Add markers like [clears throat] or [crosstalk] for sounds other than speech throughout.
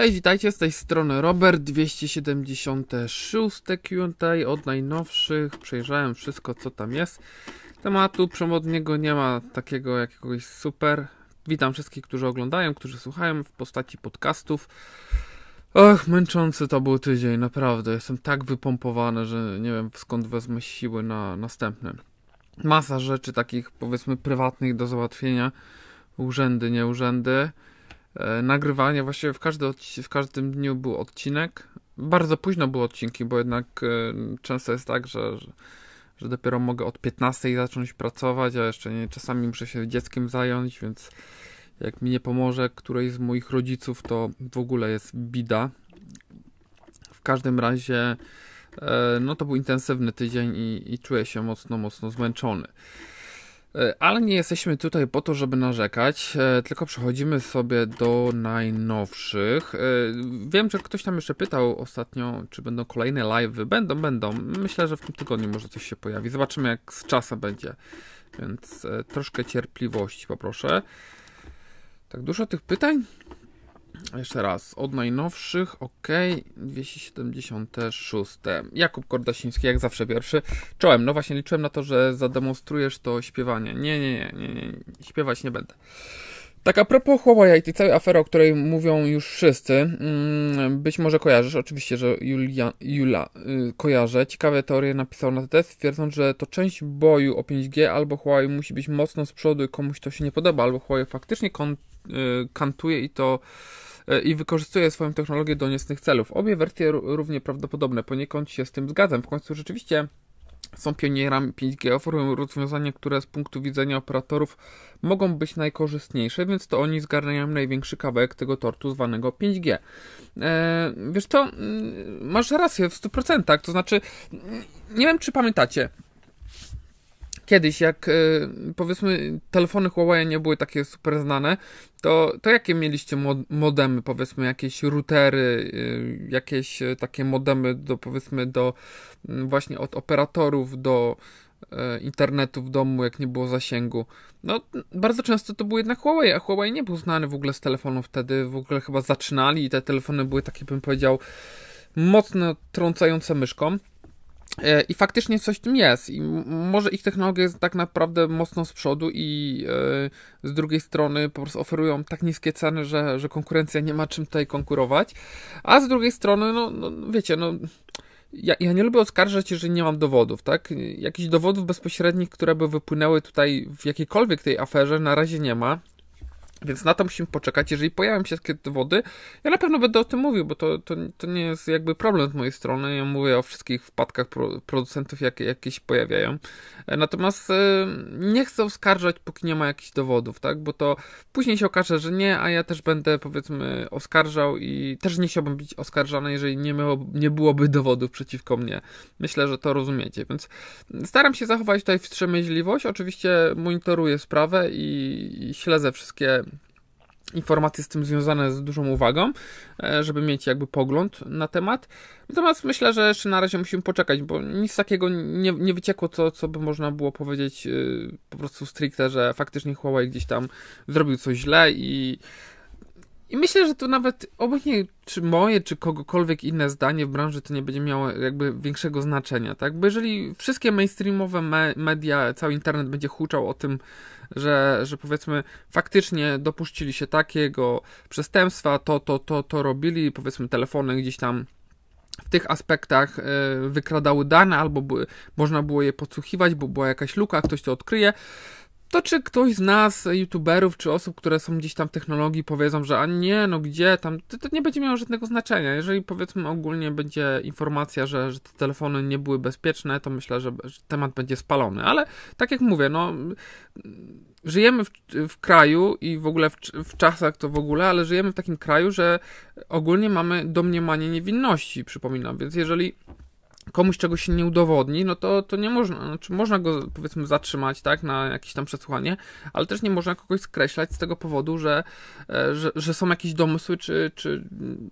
Cześć, witajcie z tej strony Robert 276 Q&A od najnowszych. Przejrzałem wszystko co tam jest. Tematu przewodniego nie ma takiego jakiegoś super. Witam wszystkich, którzy oglądają, którzy słuchają w postaci podcastów. Och, męczący to był tydzień, naprawdę. Jestem tak wypompowany, że nie wiem skąd wezmę siły na następny. Masa rzeczy takich powiedzmy prywatnych do załatwienia. Urzędy, nie urzędy. E, nagrywania. Właściwie w, każdy, w każdym dniu był odcinek. Bardzo późno były odcinki, bo jednak e, często jest tak, że, że dopiero mogę od 15 zacząć pracować, a jeszcze nie, czasami muszę się dzieckiem zająć, więc jak mi nie pomoże którejś z moich rodziców, to w ogóle jest bida. W każdym razie, e, no to był intensywny tydzień i, i czuję się mocno, mocno zmęczony. E, ale nie jesteśmy tutaj po to, żeby narzekać, e, tylko przechodzimy sobie do najnowszych. E, wiem, że ktoś tam jeszcze pytał ostatnio, czy będą kolejne live'y. Będą, będą. Myślę, że w tym tygodniu może coś się pojawi. Zobaczymy, jak z czasem będzie. Więc troszkę cierpliwości poproszę. Tak dużo tych pytań? Jeszcze raz, od najnowszych, ok, 276. Jakub Kordasiński, jak zawsze pierwszy. Czołem, no właśnie liczyłem na to, że zademonstrujesz to śpiewanie. Nie, nie, nie, nie, nie, śpiewać nie będę. Tak a propos Huawei i tej całej afery, o której mówią już wszyscy, mm, być może kojarzysz, oczywiście, że Julia, Jula yy, kojarzę, ciekawe teorie napisał na test, twierdząc, że to część boju o 5G, albo Huawei musi być mocno z przodu i komuś to się nie podoba, albo Huawei faktycznie kon, yy, kantuje i to y, i wykorzystuje swoją technologię do niecnych celów. Obie wersje równie prawdopodobne, poniekąd się z tym zgadzam. W końcu rzeczywiście są pionierami 5G, oferują rozwiązania, które z punktu widzenia operatorów mogą być najkorzystniejsze, więc to oni zgarniają największy kawałek tego tortu zwanego 5G. Eee, wiesz co, mm, masz rację w 100%, to znaczy, mm, nie wiem czy pamiętacie, kiedyś, jak e, powiedzmy telefony Huawei nie były takie super znane, to, to jakie mieliście modemy, powiedzmy jakieś routery, e, jakieś e, takie modemy do powiedzmy do mm, właśnie od operatorów do internetu w domu, jak nie było zasięgu. No, bardzo często to był jednak Huawei, a Huawei nie był znany w ogóle z telefonów wtedy, w ogóle chyba zaczynali i te telefony były takie, bym powiedział, mocno trącające myszką. E, I faktycznie coś w tym jest. I może ich technologia jest tak naprawdę mocno z przodu, i e, z drugiej strony po prostu oferują tak niskie ceny, że, że konkurencja nie ma czym tutaj konkurować. A z drugiej strony, no, no wiecie, no. Ja, ja, nie lubię oskarżać, jeżeli nie mam dowodów, tak? Jakichś dowodów bezpośrednich, które by wypłynęły tutaj w jakiejkolwiek tej aferze, na razie nie ma. Więc na to musimy poczekać. Jeżeli pojawią się takie dowody, ja na pewno będę o tym mówił, bo to, to, to nie jest jakby problem z mojej strony. Ja mówię o wszystkich wpadkach producentów, jakie, jakie się pojawiają. E, natomiast e, nie chcę oskarżać, póki nie ma jakichś dowodów, tak? Bo to później się okaże, że nie, a ja też będę powiedzmy oskarżał i też nie chciałbym być oskarżany, jeżeli nie, miało, nie byłoby dowodów przeciwko mnie. Myślę, że to rozumiecie. Więc staram się zachować tutaj wstrzemięźliwość. Oczywiście monitoruję sprawę i, i śledzę wszystkie informacje z tym związane z dużą uwagą, e, żeby mieć jakby pogląd na temat. Natomiast myślę, że jeszcze na razie musimy poczekać, bo nic takiego nie, nie wyciekło, co, co by można było powiedzieć e, po prostu stricte, że faktycznie Huawei gdzieś tam zrobił coś źle i i myślę, że tu nawet obojętnie czy moje, czy kogokolwiek inne zdanie w branży to nie będzie miało jakby większego znaczenia, tak? Bo jeżeli wszystkie mainstreamowe me media, cały internet będzie huczał o tym, że, że powiedzmy faktycznie dopuścili się takiego przestępstwa, to, to, to, to robili, powiedzmy telefony gdzieś tam w tych aspektach e, wykradały dane, albo by, można było je podsłuchiwać, bo była jakaś luka, ktoś to odkryje, to czy ktoś z nas, youtuberów, czy osób, które są gdzieś tam w technologii, powiedzą, że a nie, no gdzie tam, to, to nie będzie miało żadnego znaczenia. Jeżeli powiedzmy ogólnie będzie informacja, że, że te telefony nie były bezpieczne, to myślę, że, że temat będzie spalony. Ale tak jak mówię, no żyjemy w, w, kraju i w ogóle w, w, czasach to w ogóle, ale żyjemy w takim kraju, że ogólnie mamy domniemanie niewinności, przypominam. Więc jeżeli komuś czegoś się nie udowodni, no to, to nie można, znaczy można go powiedzmy zatrzymać, tak, na jakieś tam przesłuchanie, ale też nie można kogoś skreślać z tego powodu, że, e, że, że są jakieś domysły, czy, czy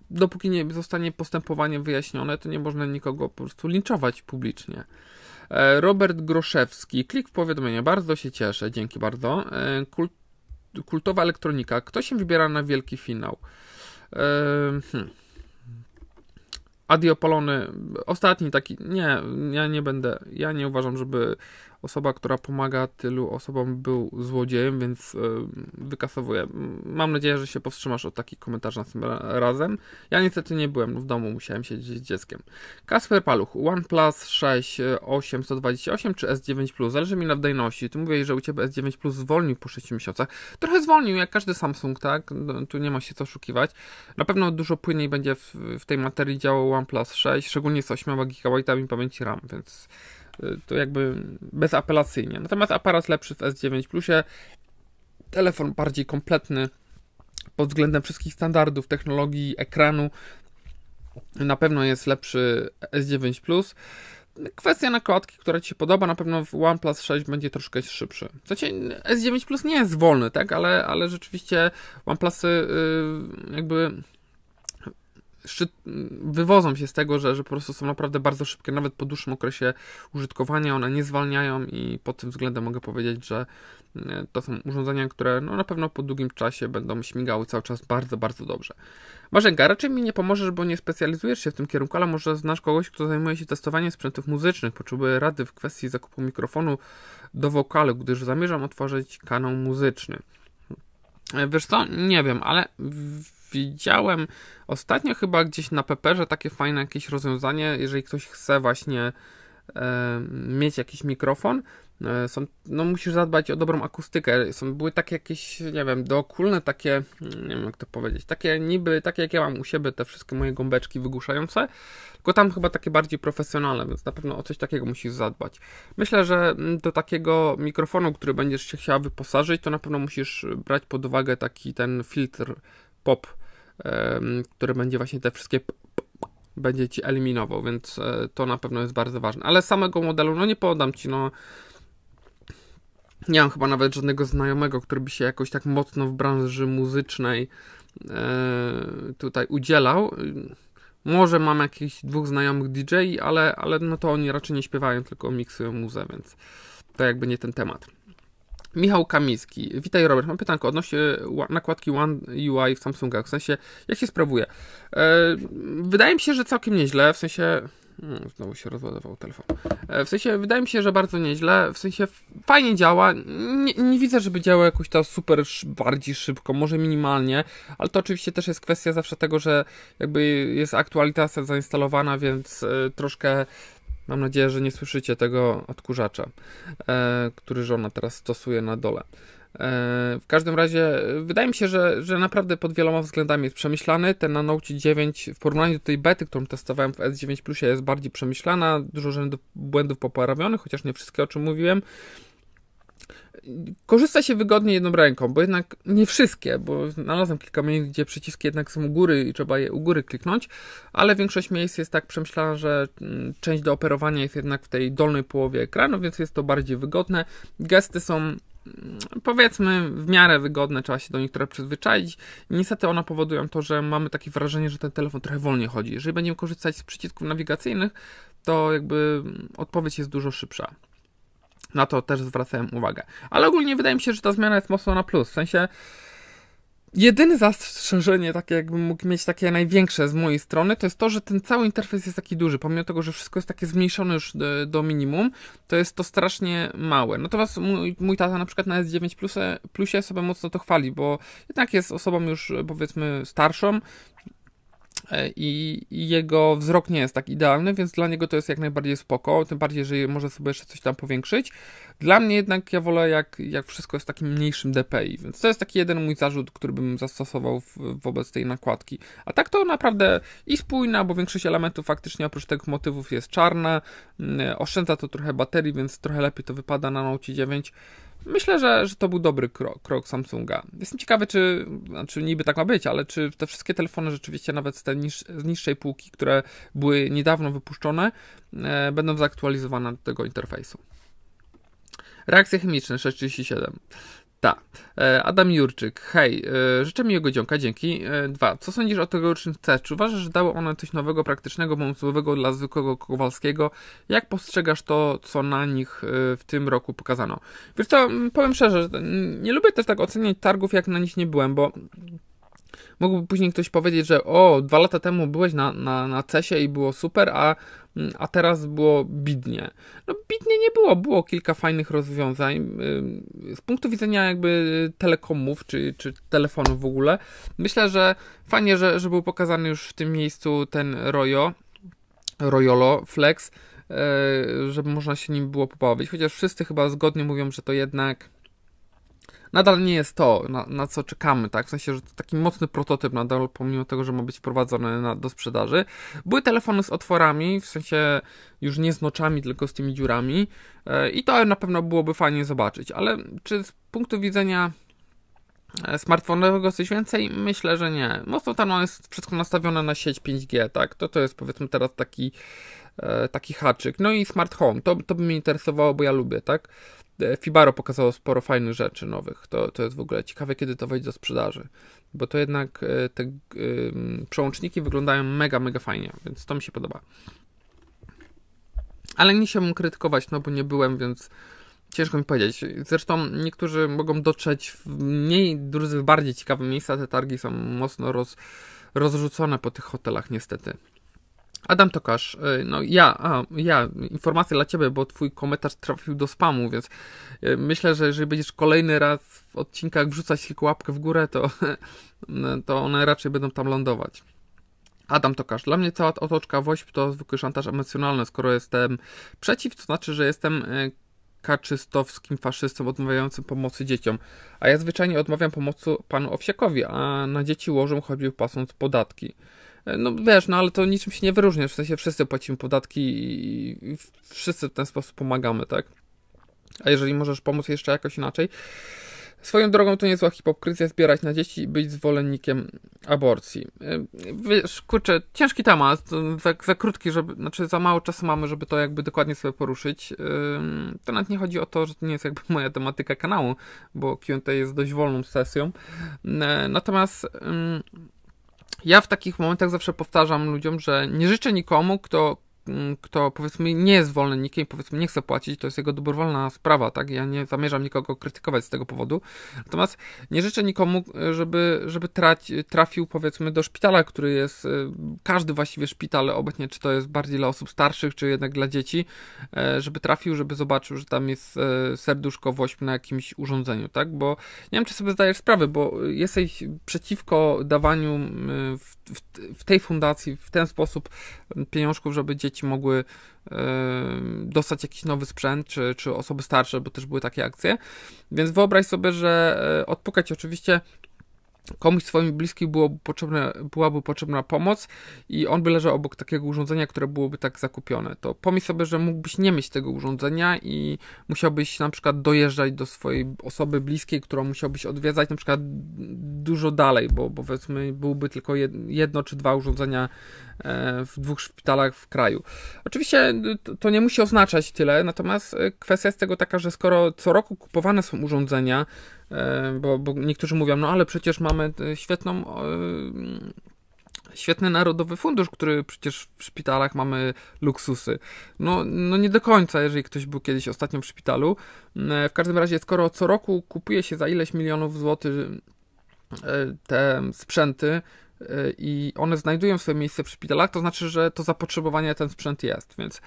dopóki nie zostanie postępowanie wyjaśnione, to nie można nikogo po prostu linczować publicznie. E, Robert Groszewski, klik w powiadomienie, bardzo się cieszę, dzięki bardzo. E, kult, kultowa elektronika, kto się wybiera na wielki finał? Hmm. Adiopolony, ostatni taki, nie, ja nie będę, ja nie uważam, żeby osoba, która pomaga tylu osobom był złodziejem, więc e, wykasowuję. Mam nadzieję, że się powstrzymasz od takich komentarzy następnym razem. Ja niestety nie byłem no w domu, musiałem siedzieć z dzieckiem. Kasper Paluch, OnePlus 6 8128 czy S9 Plus? Zależy mi na wydajności. Ty mówisz, że u Ciebie S9 Plus zwolnił po 6 miesiącach. Trochę zwolnił, jak każdy Samsung, tak? No, tu nie ma się co oszukiwać. Na pewno dużo płynniej będzie w, w tej materii działał OnePlus 6, szczególnie z 8 GB pamięci RAM, więc to jakby bezapelacyjnie. Natomiast aparat lepszy w S9 Plusie, telefon bardziej kompletny pod względem wszystkich standardów, technologii, ekranu, na pewno jest lepszy S9 Plus. Kwestia nakładki, która Ci się podoba, na pewno w OnePlus 6 będzie troszkę szybszy. Znaczy, S9 Plus nie jest wolny, tak, ale, ale rzeczywiście OnePlusy yy, jakby szczyt, wywodzą się z tego, że, że po prostu są naprawdę bardzo szybkie, nawet po dłuższym okresie użytkowania, one nie zwalniają i pod tym względem mogę powiedzieć, że e, to są urządzenia, które no, na pewno po długim czasie będą śmigały cały czas bardzo, bardzo dobrze. Marzenka, raczej mi nie pomożesz, bo nie specjalizujesz się w tym kierunku, ale może znasz kogoś, kto zajmuje się testowaniem sprzętów muzycznych, potrzebuje rady w kwestii zakupu mikrofonu do wokalu, gdyż zamierzam otworzyć kanał muzyczny. E, wiesz co, nie wiem, ale widziałem ostatnio chyba gdzieś na Pepperze takie fajne jakieś rozwiązanie, jeżeli ktoś chce właśnie e, mieć jakiś mikrofon, e, są, no musisz zadbać o dobrą akustykę. Są, były takie jakieś, nie wiem, dookulne takie, mm, nie wiem jak to powiedzieć, takie niby, takie jak ja mam u siebie, te wszystkie moje gąbeczki wygłuszające, tylko tam chyba takie bardziej profesjonalne, więc na pewno o coś takiego musisz zadbać. Myślę, że mm, do takiego mikrofonu, który będziesz się chciała wyposażyć, to na pewno musisz brać pod uwagę taki ten filtr pop, który będzie właśnie te wszystkie będzie ci eliminował, więc e, to na pewno jest bardzo ważne. Ale samego modelu, no nie podam ci, no. Nie mam chyba nawet żadnego znajomego, który by się jakoś tak mocno w branży muzycznej e, tutaj udzielał. Może mam jakichś dwóch znajomych DJ, ale, ale no to oni raczej nie śpiewają, tylko miksują muzę, więc to jakby nie ten temat. Michał Kamiński. Witaj Robert, mam pytanko odnośnie nakładki One UI w Samsungach, w sensie jak się sprawuje? E, wydaje mi się, że całkiem nieźle, w sensie... Hmm, znowu się rozładował telefon. E, w sensie, wydaje mi się, że bardzo nieźle, w sensie fajnie działa, nie, nie widzę, żeby działało jakoś to tak super bardziej szybko, może minimalnie, ale to oczywiście też jest kwestia zawsze tego, że jakby jest aktualizacja zainstalowana, więc e, troszkę Mam nadzieję, że nie słyszycie tego odkurzacza, e, który żona teraz stosuje na dole. E, w każdym razie e, wydaje mi się, że, że naprawdę pod wieloma względami jest przemyślany. Ten na Note 9 w porównaniu do tej bety, którą testowałem w S9 Plusie jest bardziej przemyślana, dużo rzędów błędów poprawionych, chociaż nie wszystkie o czym mówiłem korzysta się wygodnie jedną ręką, bo jednak nie wszystkie, bo znalazłem kilka miejsc, gdzie przyciski jednak są u góry i trzeba je u góry kliknąć, ale większość miejsc jest tak przemyślana, że mm, część do operowania jest jednak w tej dolnej połowie ekranu, więc jest to bardziej wygodne. Gesty są mm, powiedzmy w miarę wygodne, trzeba się do nich trochę przyzwyczaić. Niestety one powodują to, że mamy takie wrażenie, że ten telefon trochę wolniej chodzi. Jeżeli będziemy korzystać z przycisków nawigacyjnych, to jakby mm, odpowiedź jest dużo szybsza. Na to też zwracałem uwagę. Ale ogólnie wydaje mi się, że ta zmiana jest mocno na plus. W sensie jedyne zastrzeżenie, takie jakbym mógł mieć takie największe z mojej strony, to jest to, że ten cały interfejs jest taki duży. Pomimo tego, że wszystko jest takie zmniejszone już do, do minimum, to jest to strasznie małe. Natomiast no mój, mój tata na przykład na S9 plusie, plusie sobie mocno to chwali, bo jednak jest osobą już powiedzmy starszą E, i, jego wzrok nie jest tak idealny, więc dla niego to jest jak najbardziej spoko, tym bardziej, że może sobie jeszcze coś tam powiększyć. Dla mnie jednak ja wolę, jak, jak wszystko jest takim mniejszym DPI, więc to jest taki jeden mój zarzut, który bym zastosował w, wobec tej nakładki. A tak to naprawdę i spójna, bo większość elementów faktycznie oprócz tych motywów jest czarna, mm, e, oszczędza to trochę baterii, więc trochę lepiej to wypada na Note 9. Myślę, że, że to był dobry krok, krok Samsunga. Jestem ciekawy, czy, znaczy niby tak ma być, ale czy te wszystkie telefony rzeczywiście, nawet te niż, z niższej półki, które były niedawno wypuszczone, e, będą zaktualizowane do tego interfejsu. Reakcje chemiczne 637. Ta. E, Adam Jurczyk. Hej, e, życzę miłego dzionka, dzięki. E, dwa. Co sądzisz o tegorocznym C? Czy uważasz, że dało ono coś nowego, praktycznego, pomocowego dla zwykłego Kowalskiego? Jak postrzegasz to, co na nich w tym roku pokazano? Wiesz co, powiem szczerze, nie lubię też tak oceniać targów, jak na nich nie byłem, bo mógłby później ktoś powiedzieć, że o, dwa lata temu byłeś na, na, na CESie i było super, a, mm, a teraz było bidnie. No bidnie nie było, było kilka fajnych rozwiązań. Z punktu widzenia jakby telekomów, czy, czy telefonów w ogóle, myślę, że fajnie, że, że był pokazany już w tym miejscu ten Royo, Royolo Flex, e, żeby można się nim było pobawić, chociaż wszyscy chyba zgodnie mówią, że to jednak nadal nie jest to, na, na, co czekamy, tak? W sensie, że to taki mocny prototyp nadal, pomimo tego, że ma być wprowadzony na, do sprzedaży. Były telefony z otworami, w sensie już nie z noczami, tylko z tymi dziurami e, i to na pewno byłoby fajnie zobaczyć, ale czy z punktu widzenia e, smartfonowego coś więcej? Myślę, że nie. Mocno tam jest wszystko nastawione na sieć 5G, tak? To to jest powiedzmy teraz taki, e, taki haczyk. No i smart home, to, to by mnie interesowało, bo ja lubię, tak? E, Fibaro pokazało sporo fajnych rzeczy nowych. To, to jest w ogóle ciekawe, kiedy to wejdzie do sprzedaży. Bo to jednak e, te przełączniki wyglądają mega, mega fajnie, więc to mi się podoba. Ale nie chciałbym krytykować, no bo nie byłem, więc ciężko mi powiedzieć. Zresztą niektórzy mogą dotrzeć w mniej, drudzy w bardziej ciekawe miejsca. Te targi są mocno roz, rozrzucone po tych hotelach, niestety. Adam Tokarz, e, no ja, a, ja, informacje dla ciebie, bo twój komentarz trafił do spamu, więc e, myślę, że jeżeli będziesz kolejny raz w odcinkach wrzucać tylko łapkę w górę, to, [laughs] e, to one raczej będą tam lądować. Adam Tokarz. Dla mnie cała otoczka WOŚP to zwykły szantaż emocjonalny. Skoro jestem przeciw, to znaczy, że jestem kaczystowskim faszystą odmawiającym pomocy dzieciom. A ja zwyczajnie odmawiam pomocy panu Owsiakowi, a na dzieci łożą chodził pasąc podatki. E, no wiesz, no ale to niczym się nie wyróżnia w sensie wszyscy płacimy podatki i wszyscy w ten sposób pomagamy, tak? A jeżeli możesz pomóc jeszcze jakoś inaczej, Swoją drogą to niezła hipokryzja zbierać na dzieci i być zwolennikiem aborcji. E, wiesz, kurczę, ciężki temat, za, za krótki, żeby, znaczy za mało czasu mamy, żeby to jakby dokładnie sobie poruszyć. E, to nawet nie chodzi o to, że to nie jest jakby [laughs] moja tematyka kanału, bo Q&A jest dość wolną sesją. Natomiast ja w takich momentach zawsze powtarzam ludziom, że nie życzę nikomu, kto Mm, kto powiedzmy nie jest zwolennikiem, powiedzmy nie chce płacić, to jest jego dobrowolna sprawa, tak? Ja nie zamierzam nikogo krytykować z tego powodu. Natomiast nie życzę nikomu, e, żeby, żeby trać, trafił powiedzmy do szpitala, który jest, e, każdy właściwie szpital obecnie, czy to jest bardziej dla osób starszych, czy jednak dla dzieci, e, żeby trafił, żeby zobaczył, że tam jest serduszko wośp na jakimś urządzeniu, tak? Bo nie wiem, czy sobie zdajesz sprawę, bo jesteś przeciwko dawaniu mm, w, w, w tej fundacji w ten sposób pieniążków, żeby dzieci dzieci mogły dostać jakiś nowy sprzęt, czy, czy osoby starsze, bo też były takie akcje. Więc wyobraź sobie, że e, odpukać oczywiście komuś swoim bliskim było potrzebne, byłaby potrzebna pomoc i on by leżał obok takiego urządzenia, które byłoby tak zakupione, to pomyśl sobie, że mógłbyś nie mieć tego urządzenia i musiałbyś na przykład dojeżdżać do swojej osoby bliskiej, którą musiałbyś odwiedzać na przykład dużo dalej, bo powiedzmy byłby tylko jedno czy dwa urządzenia e, w dwóch szpitalach w kraju. Oczywiście y, to nie musi oznaczać tyle, natomiast y, kwestia jest tego taka, że skoro co roku kupowane są urządzenia, E, bo, bo niektórzy mówią, no ale przecież mamy e, świetną e, świetny narodowy fundusz, który przecież w szpitalach mamy luksusy. No, no nie do końca, jeżeli ktoś był kiedyś ostatnio w szpitalu. W każdym razie, skoro co roku kupuje się za ileś milionów złotych te sprzęty i one znajdują swoje miejsce w szpitalach, to znaczy, że to zapotrzebowanie na ten sprzęt jest, więc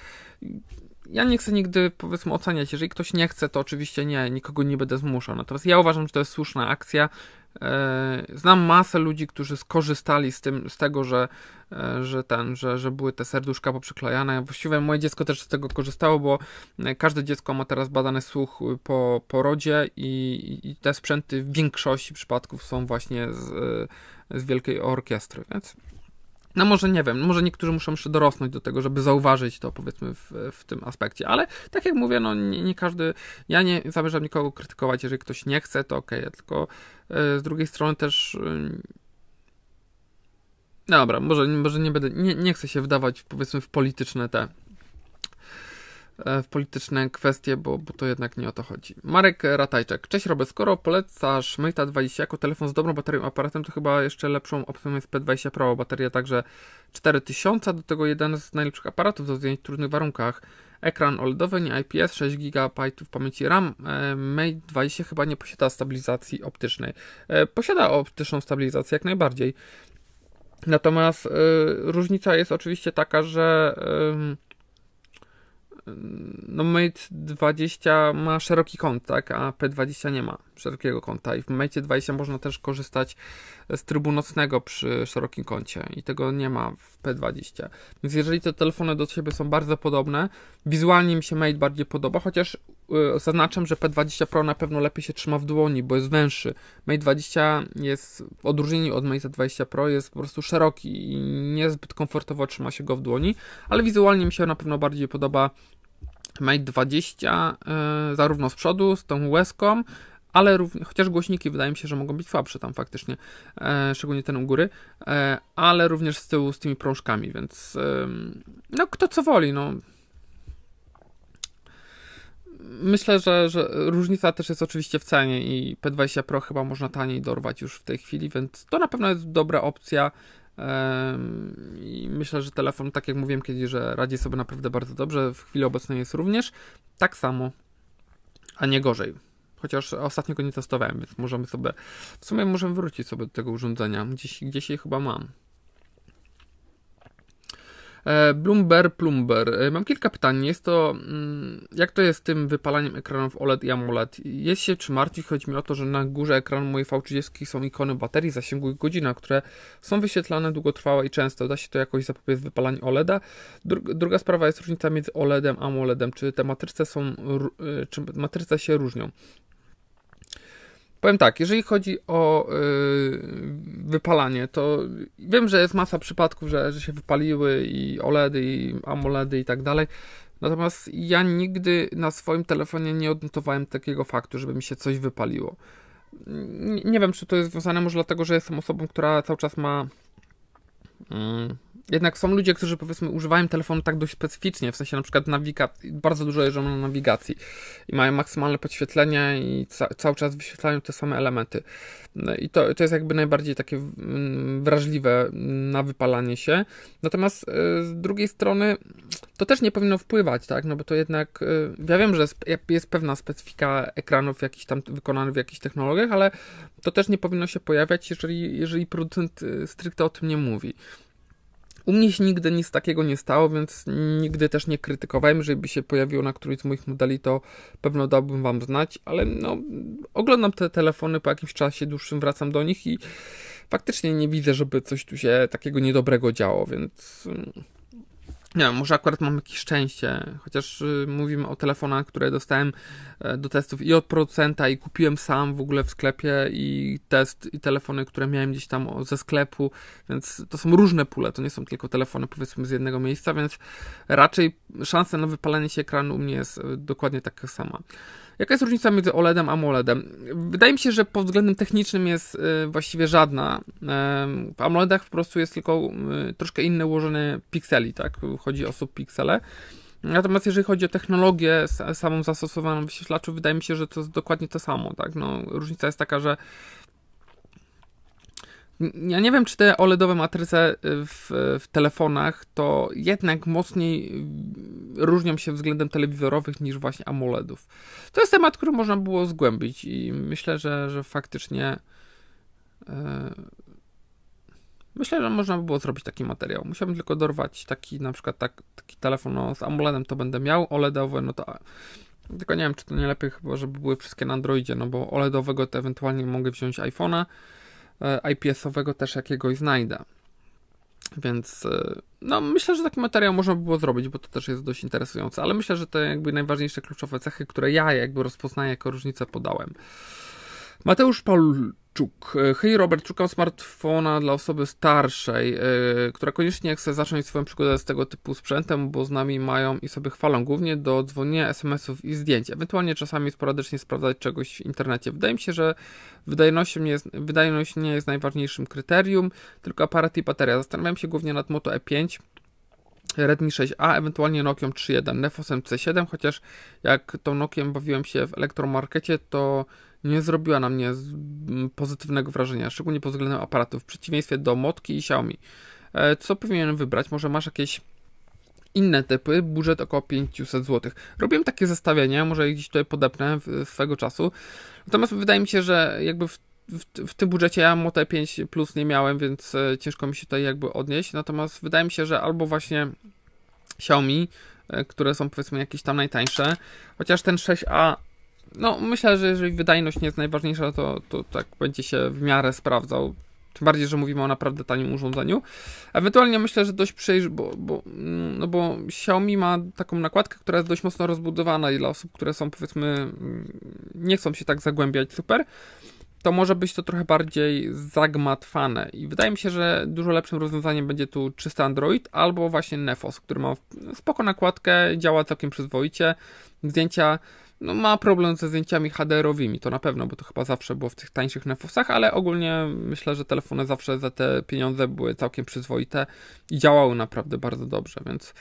ja nie chcę nigdy, powiedzmy, oceniać. Jeżeli ktoś nie chce, to oczywiście nie, nikogo nie będę zmuszał. Natomiast ja uważam, że to jest słuszna akcja. E, znam masę ludzi, którzy skorzystali z, tym, z tego, że, e, że, ten, że, że były te serduszka poprzyklejane. Właściwie moje dziecko też z tego korzystało, bo e, każde dziecko ma teraz badany słuch y, po porodzie i, i te sprzęty w większości przypadków są właśnie z, z wielkiej orkiestry. Więc no może nie wiem, może niektórzy muszą jeszcze dorosnąć do tego, żeby zauważyć to powiedzmy w, w tym aspekcie, ale tak jak mówię, no nie, nie, każdy, ja nie zamierzam nikogo krytykować, jeżeli ktoś nie chce, to okej, okay, tylko y, z drugiej strony też... Y, no dobra, może, może nie będę, nie, nie chcę się wdawać powiedzmy w polityczne te E, w polityczne kwestie, bo, bo to jednak nie o to chodzi. Marek Ratajczak. Cześć Robert, skoro polecasz Mate'a 20 jako telefon z dobrą baterią aparatem, to chyba jeszcze lepszą opcją jest P20 Pro. Bateria także 4000, do tego jeden z najlepszych aparatów do zdjęć w trudnych warunkach. Ekran OLEDowy, nie IPS, 6 GB pamięci RAM. E, Mate 20 chyba nie posiada stabilizacji optycznej. E, posiada optyczną stabilizację jak najbardziej. Natomiast y, różnica jest oczywiście taka, że y, no Mate 20 ma szeroki kąt, tak, a P20 nie ma szerokiego kąta i w Mate 20 można też korzystać z trybu nocnego przy szerokim kącie i tego nie ma w P20. Więc jeżeli te telefony do siebie są bardzo podobne, wizualnie mi się Mate bardziej podoba, chociaż Y, zaznaczam, że P20 Pro na pewno lepiej się trzyma w dłoni, bo jest węższy. Mate 20 jest, w odróżnieniu od Mate 20 Pro, jest po prostu szeroki i niezbyt komfortowo trzyma się go w dłoni, ale wizualnie mi się na pewno bardziej podoba Mate 20, yy, zarówno z przodu, z tą łezką, ale równie, chociaż głośniki wydaje mi się, że mogą być słabsze tam faktycznie, e, szczególnie ten u góry, e, ale również z tyłu z tymi prążkami, więc e, no kto co woli, no myślę, że, że, różnica też jest oczywiście w cenie i P20 Pro chyba można taniej dorwać już w tej chwili, więc to na pewno jest dobra opcja. I myślę, że telefon, tak jak mówiłem kiedyś, że radzi sobie naprawdę bardzo dobrze. W chwili obecnej jest również tak samo, a nie gorzej. Chociaż ostatnio go nie testowałem, więc możemy sobie, w sumie możemy wrócić sobie do tego urządzenia. Gdzieś, gdzieś je chyba mam. E, Bloomberg, Plumber. E, mam kilka pytań. Jest to, mm, jak to jest z tym wypalaniem ekranów OLED i AMOLED? Jest się czy martwi? Chodzi mi o to, że na górze ekranu mojej V30 są ikony baterii zasięgu i godzina, które są wyświetlane długotrwałe i często. Da się to jakoś zapobiec wypalaniu OLEDa? Druga sprawa jest różnica między OLEDem a AMOLEDem. Czy te matryce są, e, czy matryce się różnią? Powiem tak, jeżeli chodzi o yy, wypalanie, to wiem, że jest masa przypadków, że, że się wypaliły i OLEDy, i AMOLEDy i tak dalej. Natomiast ja nigdy na swoim telefonie nie odnotowałem takiego faktu, żeby mi się coś wypaliło. Nie wiem, czy to jest związane może dlatego, że jestem osobą, która cały czas ma. Yy, jednak są ludzie, którzy powiedzmy używają telefonu tak dość specyficznie, w sensie na przykład nawigacji, bardzo dużo jeżdżą na nawigacji i mają maksymalne podświetlenie i ca cały czas wyświetlają te same elementy. No I to, to jest jakby najbardziej takie mm, wrażliwe mm, na wypalanie się. Natomiast y, z drugiej strony to też nie powinno wpływać, tak, no bo to jednak, y, ja wiem, że jest pewna specyfika ekranów jakichś tam wykonanych w jakichś technologiach, ale to też nie powinno się pojawiać, jeżeli, jeżeli producent y, stricte o tym nie mówi. U mnie się nigdy nic takiego nie stało, więc nigdy też nie krytykowałem. Jeżeli się pojawiło na którejś z moich modeli, to pewno dałbym wam znać, ale no, oglądam te telefony po jakimś czasie dłuższym, wracam do nich i faktycznie nie widzę, żeby coś tu się takiego niedobrego działo, więc mm, nie wiem, może akurat mam jakieś szczęście, chociaż y, mówimy o telefonach, które dostałem e, do testów i od producenta, i kupiłem sam w ogóle w sklepie, i test, i telefony, które miałem gdzieś tam ze sklepu, więc to są różne pule, to nie są tylko telefony powiedzmy z jednego miejsca, więc raczej szansa na wypalenie się ekranu u mnie jest e, dokładnie taka sama. Jaka jest różnica między OLEDem a AMOLEDem? Wydaje mi się, że pod względem technicznym jest y, właściwie żadna. Y, w AMOLEDach po prostu jest tylko y, troszkę inne ułożenie pikseli, tak? Chodzi o subpiksele. Natomiast jeżeli chodzi o technologię samą zastosowaną w wydaje mi się, że to jest dokładnie to samo, tak? No, różnica jest taka, że ja nie wiem, czy te OLEDowe matryce y, w, w telefonach to jednak mocniej y, różnią się względem telewizorowych niż właśnie AMOLEDów. To jest temat, który można było zgłębić i myślę, że, że faktycznie. Yy, myślę, że można by było zrobić taki materiał. Musiałbym tylko dorwać taki na przykład tak, taki telefon no, z AMOLEDem to będę miał, OLEDowy no to tylko nie wiem, czy to nie lepiej chyba, żeby były wszystkie na Androidzie, no bo OLEDowego to ewentualnie mogę wziąć iPhone'a, E, IPS-owego też jakiegoś znajdę. Więc e, no, myślę, że taki materiał można by było zrobić, bo to też jest dość interesujące. Ale myślę, że te jakby najważniejsze kluczowe cechy, które ja jakby rozpoznaję jako różnicę podałem. Mateusz Polczuk. E, hej Robert, szukam smartfona dla osoby starszej, yy, która koniecznie chce zacząć swoją przygodę z tego typu sprzętem, bo z nami mają i sobie chwalą głównie do dzwonienia SMS-ów i zdjęć. Ewentualnie czasami sporadycznie sprawdzać czegoś w internecie. Wydaje mi się, że wydajność nie jest, wydajność nie jest najważniejszym kryterium, tylko aparat i bateria. Zastanawiam się głównie nad Moto E5. Redmi 6A, ewentualnie Nokia 3.1, Nefosem C7, chociaż jak tą Nokiem bawiłem się w elektromarkecie, to nie zrobiła na mnie pozytywnego wrażenia, szczególnie pod względem aparatu, w przeciwieństwie do Motki i Xiaomi. E, co powinienem wybrać? Może masz jakieś inne typy, budżet około 500 zł. Robiłem takie zestawienia, może gdzieś tutaj podepnę swego czasu. Natomiast wydaje mi się, że jakby w, w, w tym budżecie ja motę 5 Plus nie miałem, więc e, ciężko mi się tutaj jakby odnieść. Natomiast wydaje mi się, że albo właśnie Xiaomi, e, które są powiedzmy jakieś tam najtańsze, chociaż ten 6A no, myślę, że jeżeli wydajność nie jest najważniejsza, to, to tak będzie się w miarę sprawdzał. Tym bardziej, że mówimy o naprawdę tanim urządzeniu. Ewentualnie myślę, że dość przejrz, bo, bo, mm, no bo Xiaomi ma taką nakładkę, która jest dość mocno rozbudowana i dla osób, które są powiedzmy, mm, nie chcą się tak zagłębiać super, to może być to trochę bardziej zagmatwane. I wydaje mi się, że dużo lepszym rozwiązaniem będzie tu czysty Android albo właśnie Nefos, który ma spoko nakładkę, działa całkiem przyzwoicie. Zdjęcia no, ma problem ze zdjęciami HDR-owymi, to na pewno, bo to chyba zawsze było w tych tańszych nefusach, ale ogólnie myślę, że telefony zawsze za te pieniądze były całkiem przyzwoite i działały naprawdę bardzo dobrze, więc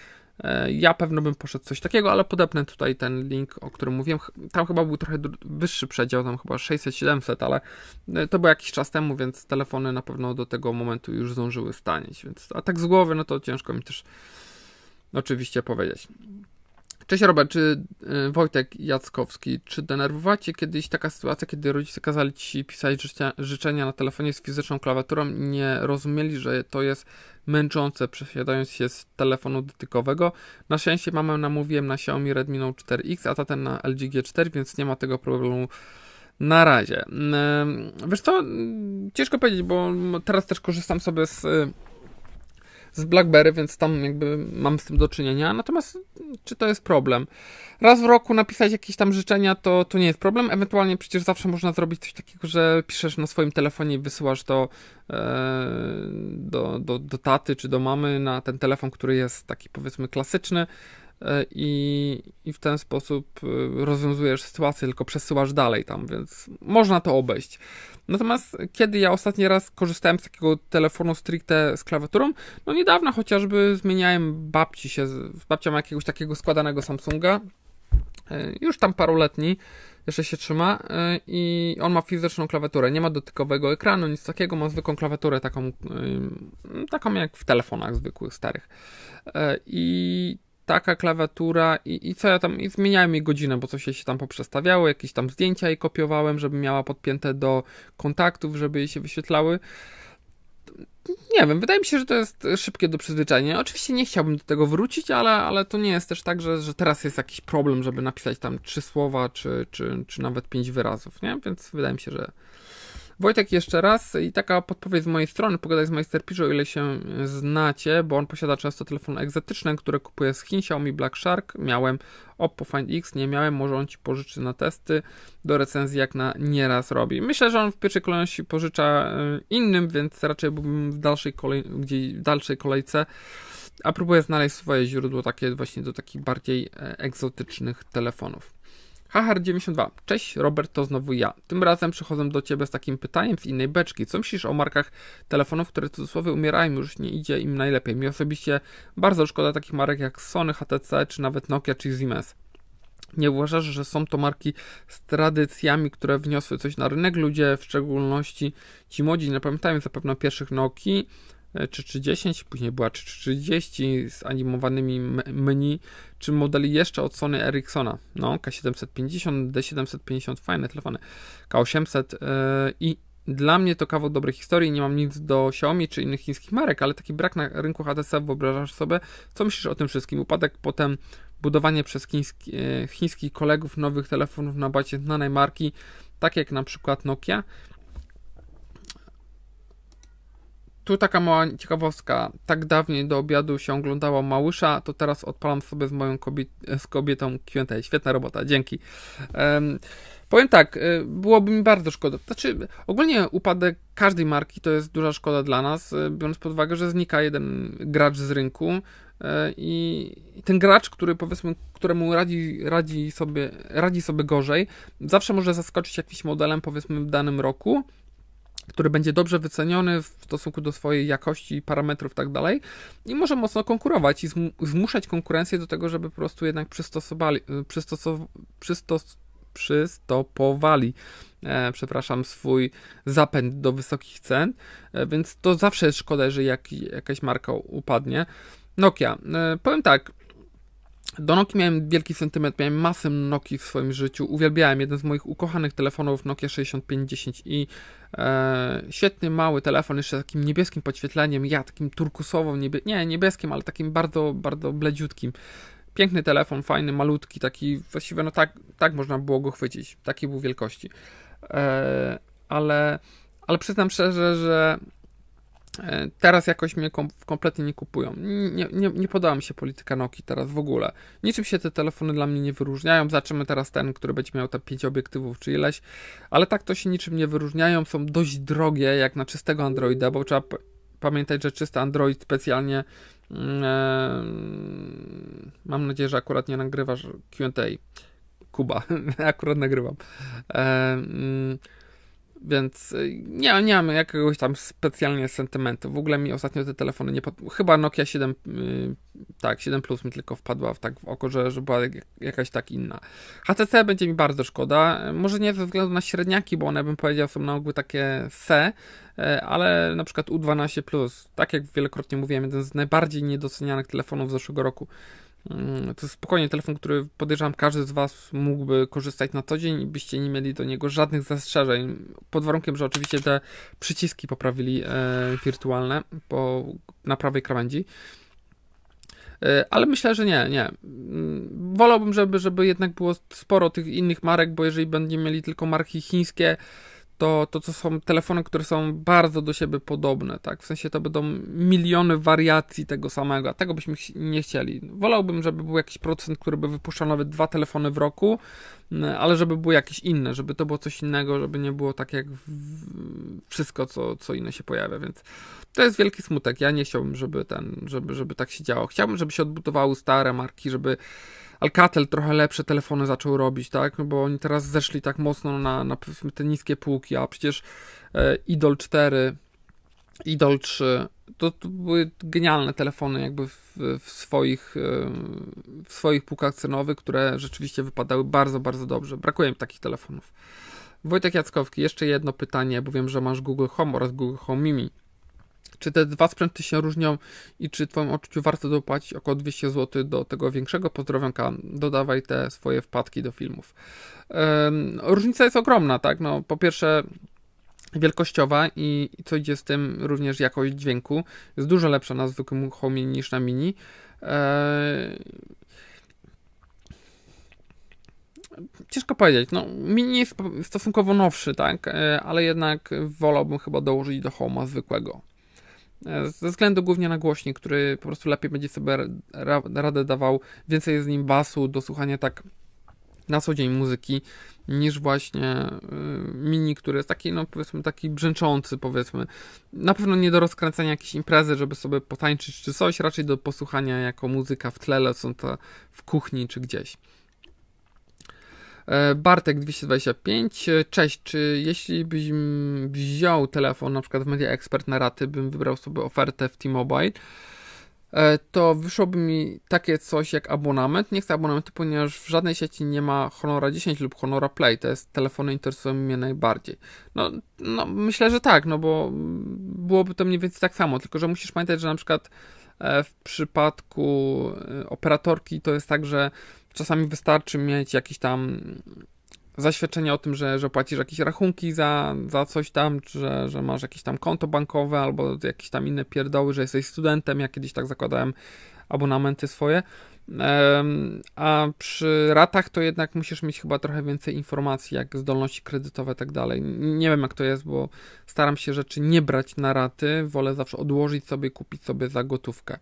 e, ja pewno bym poszedł coś takiego, ale podepnę tutaj ten link, o którym mówiłem. Tam chyba był trochę wyższy przedział, tam chyba 600-700, ale e, to było jakiś czas temu, więc telefony na pewno do tego momentu już zdążyły stanieć, więc a tak z głowy, no to ciężko mi też oczywiście powiedzieć. Cześć Robert, czy y, Wojtek Jackowski, czy denerwowała kiedyś taka sytuacja, kiedy rodzice kazali Ci pisać życzenia, na telefonie z fizyczną klawiaturą i nie rozumieli, że to jest męczące, przesiadając się z telefonu dotykowego? Na szczęście mamę namówiłem na Xiaomi Redmi Note 4X, a ta ten na LG G4, więc nie ma tego problemu na razie. Wiesz co, mm, ciężko powiedzieć, bo teraz też korzystam sobie z y, z BlackBerry, więc tam jakby mam z tym do czynienia. Natomiast czy to jest problem? Raz w roku napisać jakieś tam życzenia to, to nie jest problem. Ewentualnie przecież zawsze można zrobić coś takiego, że piszesz na swoim telefonie i wysyłasz do, e, do, do, do taty czy do mamy na ten telefon, który jest taki powiedzmy klasyczny. E, i, i w ten sposób e, rozwiązujesz sytuację, tylko przesyłasz dalej tam, więc można to obejść. Natomiast kiedy ja ostatni raz korzystałem z takiego telefonu stricte z klawiaturą, no niedawno chociażby zmieniałem babci się, babcia ma jakiegoś takiego składanego Samsunga, e, już tam paruletni, jeszcze się trzyma i on ma fizyczną klawiaturę, nie ma dotykowego ekranu, nic takiego, ma zwykłą klawiaturę taką, taką jak w telefonach zwykłych, starych. I taka klawiatura i, i co ja tam, i zmieniałem jej godzinę, bo coś się tam poprzestawiało, jakieś tam zdjęcia i kopiowałem, żeby miała podpięte do kontaktów, żeby jej się wyświetlały. Nie wiem, wydaje mi się, że to jest szybkie do przyzwyczajenia. Oczywiście nie chciałbym do tego wrócić, ale, ale to nie jest też tak, że, że teraz jest jakiś problem, żeby napisać tam trzy słowa, czy, czy, czy nawet pięć wyrazów, nie? Więc wydaje mi się, że, Wojtek jeszcze raz i taka podpowiedź z mojej strony, pogadaj z o ile się e, znacie, bo on posiada często telefony egzotyczne, które kupuje z Chin, Xiaomi Black Shark, miałem Oppo Find X, nie miałem, może on ci pożyczy na testy, do recenzji jak na nieraz robi. Myślę, że on w pierwszej kolejności pożycza e, innym, więc raczej byłbym w dalszej, kolej, gdzieś w dalszej kolejce a próbuję znaleźć swoje źródło takie właśnie do takich bardziej e, egzotycznych telefonów. Hahar92. Cześć, Robert, to znowu ja. Tym razem przychodzę do ciebie z takim pytaniem z innej beczki. Co myślisz o markach telefonów, które w cudzysłowie umierają, już nie idzie im najlepiej? Mi osobiście bardzo szkoda takich marek jak Sony, HTC, czy nawet Nokia, czy Siemens. Nie uważasz, że są to marki z tradycjami, które wniosły coś na rynek? Ludzie, w szczególności ci młodzi, nie pamiętają zapewne pierwszych Nokii, czy 30, później była 330 z animowanymi menu, czy modeli jeszcze od Sony Ericssona. No, K750, D750, fajne telefony, K800 yy, e, i dla mnie to kawał dobrej historii, nie mam nic do Xiaomi czy innych chińskich marek, ale taki brak na rynku HTC wyobrażasz sobie, co myślisz o tym wszystkim? Upadek potem budowanie przez chiński, e, chińskich kolegów nowych telefonów na bazie znanej marki, tak jak na przykład Nokia. Tu taka mała ciekawostka. Tak dawniej do obiadu się oglądało Małysza, to teraz odpalam sobie z moją kobiet, z kobietą Q&A. Świetna robota, dzięki. Um, powiem tak, y, byłoby mi bardzo szkoda. Znaczy, ogólnie upadek każdej marki to jest duża szkoda dla nas, y, biorąc pod uwagę, że znika jeden gracz z rynku y, i ten gracz, który powiedzmy, któremu radzi, radzi, sobie, radzi sobie gorzej, zawsze może zaskoczyć jakimś modelem powiedzmy w danym roku, który będzie dobrze wyceniony w stosunku do swojej jakości, parametrów i tak dalej i może mocno konkurować i zmuszać konkurencję do tego, żeby po prostu jednak przystosowali, y, przystosow, przystos, przystopowali e, przepraszam, swój zapęd do wysokich cen, e, więc to zawsze jest szkoda, że jak, jakaś marka upadnie. Nokia. E, powiem tak, do Nokii miałem wielki sentyment, miałem masę Nokii w swoim życiu, uwielbiałem jeden z moich ukochanych telefonów Nokia 6510 i e, świetny mały telefon, jeszcze takim niebieskim podświetleniem, ja takim turkusowym niebie, nie niebieskim, ale takim bardzo, bardzo bledziutkim. Piękny telefon, fajny, malutki, taki właściwie no tak, tak można było go chwycić, takiej był wielkości. E, ale, ale przyznam szczerze, że E, teraz jakoś mnie kompletnie nie kupują. Nie, nie, nie podoba mi się polityka Nokii teraz w ogóle. Niczym się te telefony dla mnie nie wyróżniają. Zaczynamy teraz ten, który będzie miał te 5 obiektywów czy ileś, ale tak to się niczym nie wyróżniają. Są dość drogie jak na czystego Androida, bo trzeba pamiętać, że czysty Android specjalnie mm, e, mam nadzieję, że akurat nie nagrywasz Q&A. Kuba, [laughs] akurat nagrywam. Yy, więc y, nie, nie mam jakiegoś tam specjalnie sentymentu. W ogóle mi ostatnio te telefony nie pod... Chyba Nokia 7, y, tak, 7 Plus mi tylko wpadła w, tak w oko, że, że była jakaś tak inna. HTC będzie mi bardzo szkoda. Może nie ze względu na średniaki, bo one bym powiedział są na ogół takie se, y, ale na przykład U12 Plus, tak jak wielokrotnie mówiłem, jeden z najbardziej niedocenianych telefonów zeszłego roku. Mm, to jest spokojnie telefon, który podejrzewam każdy z Was mógłby korzystać na co dzień i byście nie mieli do niego żadnych zastrzeżeń. Pod warunkiem, że oczywiście te przyciski poprawili e, wirtualne po, na prawej krawędzi. E, ale myślę, że nie, nie. Mm, wolałbym, żeby, żeby jednak było sporo tych innych marek, bo jeżeli będziemy mieli tylko marki chińskie, to, to, to są telefony, które są bardzo do siebie podobne, tak? W sensie to będą miliony wariacji tego samego, a tego byśmy nie chcieli. Wolałbym, żeby był jakiś procent, który by wypuszczał nawet dwa telefony w roku, ale żeby były jakieś inne, żeby to było coś innego, żeby nie było tak jak wszystko, co, co inne się pojawia, więc to jest wielki smutek. Ja nie chciałbym, żeby ten, żeby, żeby tak się działo. Chciałbym, żeby się odbudowały stare marki, żeby Alcatel trochę lepsze telefony zaczął robić, tak? No bo oni teraz zeszli tak mocno na, na te niskie półki, a przecież e, Idol 4, Idol 3, to, to, były genialne telefony jakby w, w, swoich, e, w swoich półkach cenowych, które rzeczywiście wypadały bardzo, bardzo dobrze. Brakuje mi takich telefonów. Wojtek Jackowski, jeszcze jedno pytanie, bo wiem, że masz Google Home oraz Google Home Mini. Czy te dwa sprzęty się różnią i czy w Twoim odczuciu warto dopłacić około 200 zł do tego większego? Pozdrowionka, dodawaj te swoje wpadki do filmów. Różnica jest ogromna, tak? No, po pierwsze, wielkościowa i co idzie z tym również jakość dźwięku. Jest dużo lepsza na zwykłym Homie niż na Mini. Ciężko powiedzieć, no Mini jest stosunkowo nowszy, tak, e, ale jednak wolałbym chyba dołożyć do Homa zwykłego. E, ze względu głównie na głośnik, który po prostu lepiej będzie sobie radę dawał, więcej jest z nim basu do słuchania tak na co dzień muzyki, niż właśnie y, mini, który jest taki, no powiedzmy, taki brzęczący, powiedzmy. Na pewno nie do rozkręcania jakiejś imprezy, żeby sobie potańczyć czy coś, raczej do posłuchania jako muzyka w tle, są to w kuchni czy gdzieś. E, Bartek 225, e, cześć, czy jeśli byś wziął telefon na przykład w Media Expert na raty, bym wybrał sobie ofertę w T-Mobile, e, to wyszłoby mi takie coś jak abonament. Nie chcę abonamentu, ponieważ w żadnej sieci nie ma Honora 10 lub Honora Play. To jest telefony interesują mnie najbardziej. No, no myślę, że tak, no bo byłoby to mniej więcej tak samo, tylko że musisz pamiętać, że na przykład w przypadku operatorki to jest tak, że Czasami wystarczy mieć jakieś tam zaświadczenie o tym, że, że płacisz jakieś rachunki za, za coś tam, czy, że, że masz jakieś tam konto bankowe albo jakieś tam inne pierdoły, że jesteś studentem. Ja kiedyś tak zakładałem abonamenty swoje. A przy ratach to jednak musisz mieć chyba trochę więcej informacji, jak zdolności kredytowe i tak dalej. Nie wiem jak to jest, bo staram się rzeczy nie brać na raty, wolę zawsze odłożyć sobie, kupić sobie za gotówkę.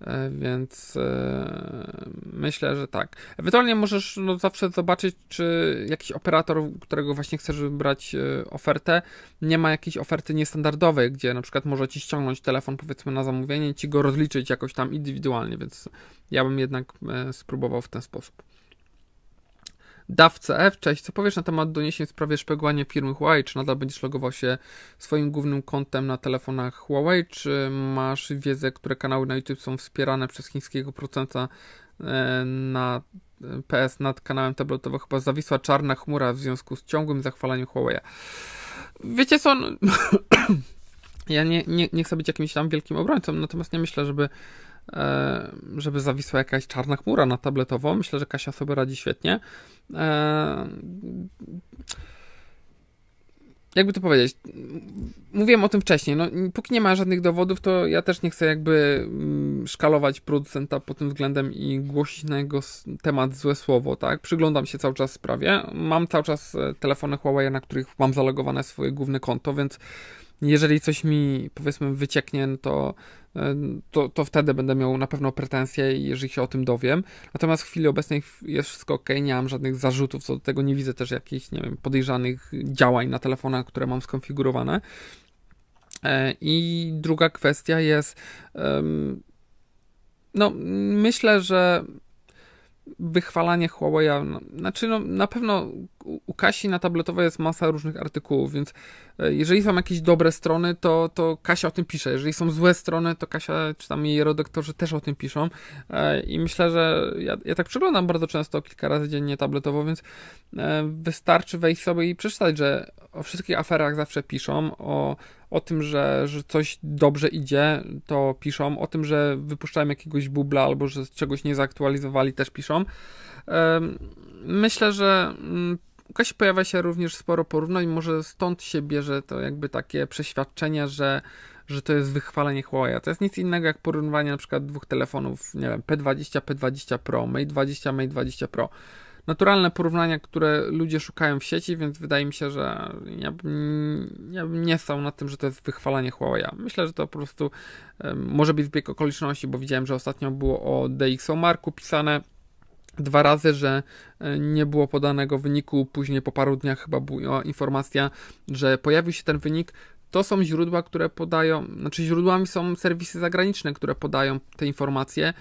E, więc e, myślę, że tak. Ewentualnie możesz no, zawsze zobaczyć, czy jakiś operator, którego właśnie chcesz wybrać e, ofertę, nie ma jakiejś oferty niestandardowej, gdzie na przykład może ci ściągnąć telefon powiedzmy na zamówienie ci go rozliczyć jakoś tam indywidualnie, więc ja bym jednak spróbował w ten sposób. Dawce F, cześć, co powiesz na temat doniesień w sprawie szpiegowania firmy Huawei? Czy nadal będziesz logował się swoim głównym kontem na telefonach Huawei? Czy masz wiedzę, które kanały na YouTube są wspierane przez chińskiego producenta e, na PS nad kanałem tabletowym? Chyba zawisła czarna chmura w związku z ciągłym zachwalaniem Huawei. Wiecie co, no, [coughs] ja nie, nie, nie chcę być jakimś tam wielkim obrońcą, natomiast nie myślę, żeby E, żeby zawisła jakaś czarna chmura na tabletową. Myślę, że Kasia sobie radzi świetnie. E, jakby to powiedzieć, mówiłem o tym wcześniej, no, póki nie ma żadnych dowodów, to ja też nie chcę jakby mm, szkalować producenta pod tym względem i głosić na jego temat złe słowo, tak? Przyglądam się cały czas sprawie, mam cały czas e, telefony Huawei, na których mam zalogowane swoje główne konto, więc jeżeli coś mi, powiedzmy, wycieknie, no to E, to, to wtedy będę miał na pewno pretensje, jeżeli się o tym dowiem. Natomiast w chwili obecnej jest wszystko ok, nie mam żadnych zarzutów co do tego, nie widzę też jakichś, nie wiem, podejrzanych działań na telefonach, które mam skonfigurowane. E, I druga kwestia jest. No, myślę, że wychwalanie Huawei'a, no, znaczy no, na pewno u Kasi na tabletowej jest masa różnych artykułów, więc e, jeżeli są jakieś dobre strony, to, to Kasia o tym pisze. Jeżeli są złe strony, to Kasia czy tam jej redaktorzy też o tym piszą. E, I myślę, że ja, ja tak przeglądam bardzo często, kilka razy dziennie tabletowo, więc e, wystarczy wejść sobie i przeczytać, że o wszystkich aferach zawsze piszą, o o tym, że, że coś dobrze idzie, to piszą. O tym, że wypuszczają jakiegoś bubla albo że czegoś nie zaktualizowali, też piszą. Myślę, że mm, Kasi pojawia się również sporo porównań, może stąd się bierze to jakby takie przeświadczenie, że, że to jest wychwalenie Huawei. To jest nic innego jak porównywanie na przykład dwóch telefonów, nie wiem, P20, P20 Pro, Mate 20, Mate 20 Pro naturalne porównania, które ludzie szukają w sieci, więc wydaje mi się, że ja bym, ja bym nie stał nad tym, że to jest wychwalanie Huawei'a. Myślę, że to po prostu może być zbieg okoliczności, bo widziałem, że ostatnio było o DxO Marku pisane dwa razy, że e, nie było podanego wyniku, później po paru dniach chyba była informacja, że pojawił się ten wynik. To są źródła, które podają, znaczy źródłami są serwisy zagraniczne, które podają te informacje.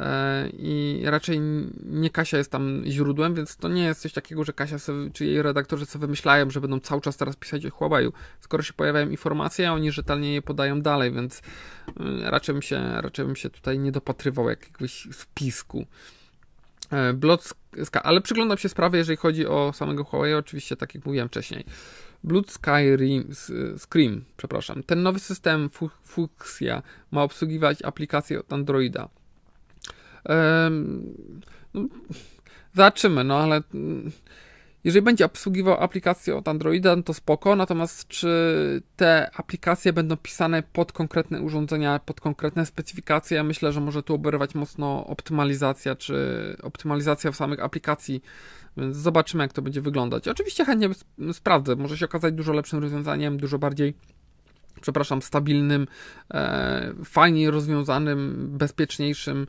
E, i raczej nie Kasia jest tam źródłem, więc to nie jest coś takiego, że Kasia sobie, czy jej redaktorzy sobie wymyślają, że będą cały czas teraz pisać o Huawei'u. Skoro się pojawiają informacje, oni rzetelnie je podają dalej, więc y, raczej bym się, raczej bym się tutaj nie dopatrywał jakiegoś spisku. E, Blotska, ale przyglądam się sprawie, jeżeli chodzi o samego Huawei, oczywiście tak jak mówiłem wcześniej. Blood Skyrim, Scream, przepraszam. Ten nowy system Fuchsia ma obsługiwać aplikacje od Androida. No, zobaczymy, no ale jeżeli będzie obsługiwał aplikację od Androida, no to spoko, natomiast czy te aplikacje będą pisane pod konkretne urządzenia, pod konkretne specyfikacje, ja myślę, że może tu oberwać mocno optymalizacja, czy optymalizacja w samych aplikacji, więc zobaczymy, jak to będzie wyglądać. Oczywiście chętnie sprawdzę, może się okazać dużo lepszym rozwiązaniem, dużo bardziej przepraszam, stabilnym, e, fajniej rozwiązanym, bezpieczniejszym,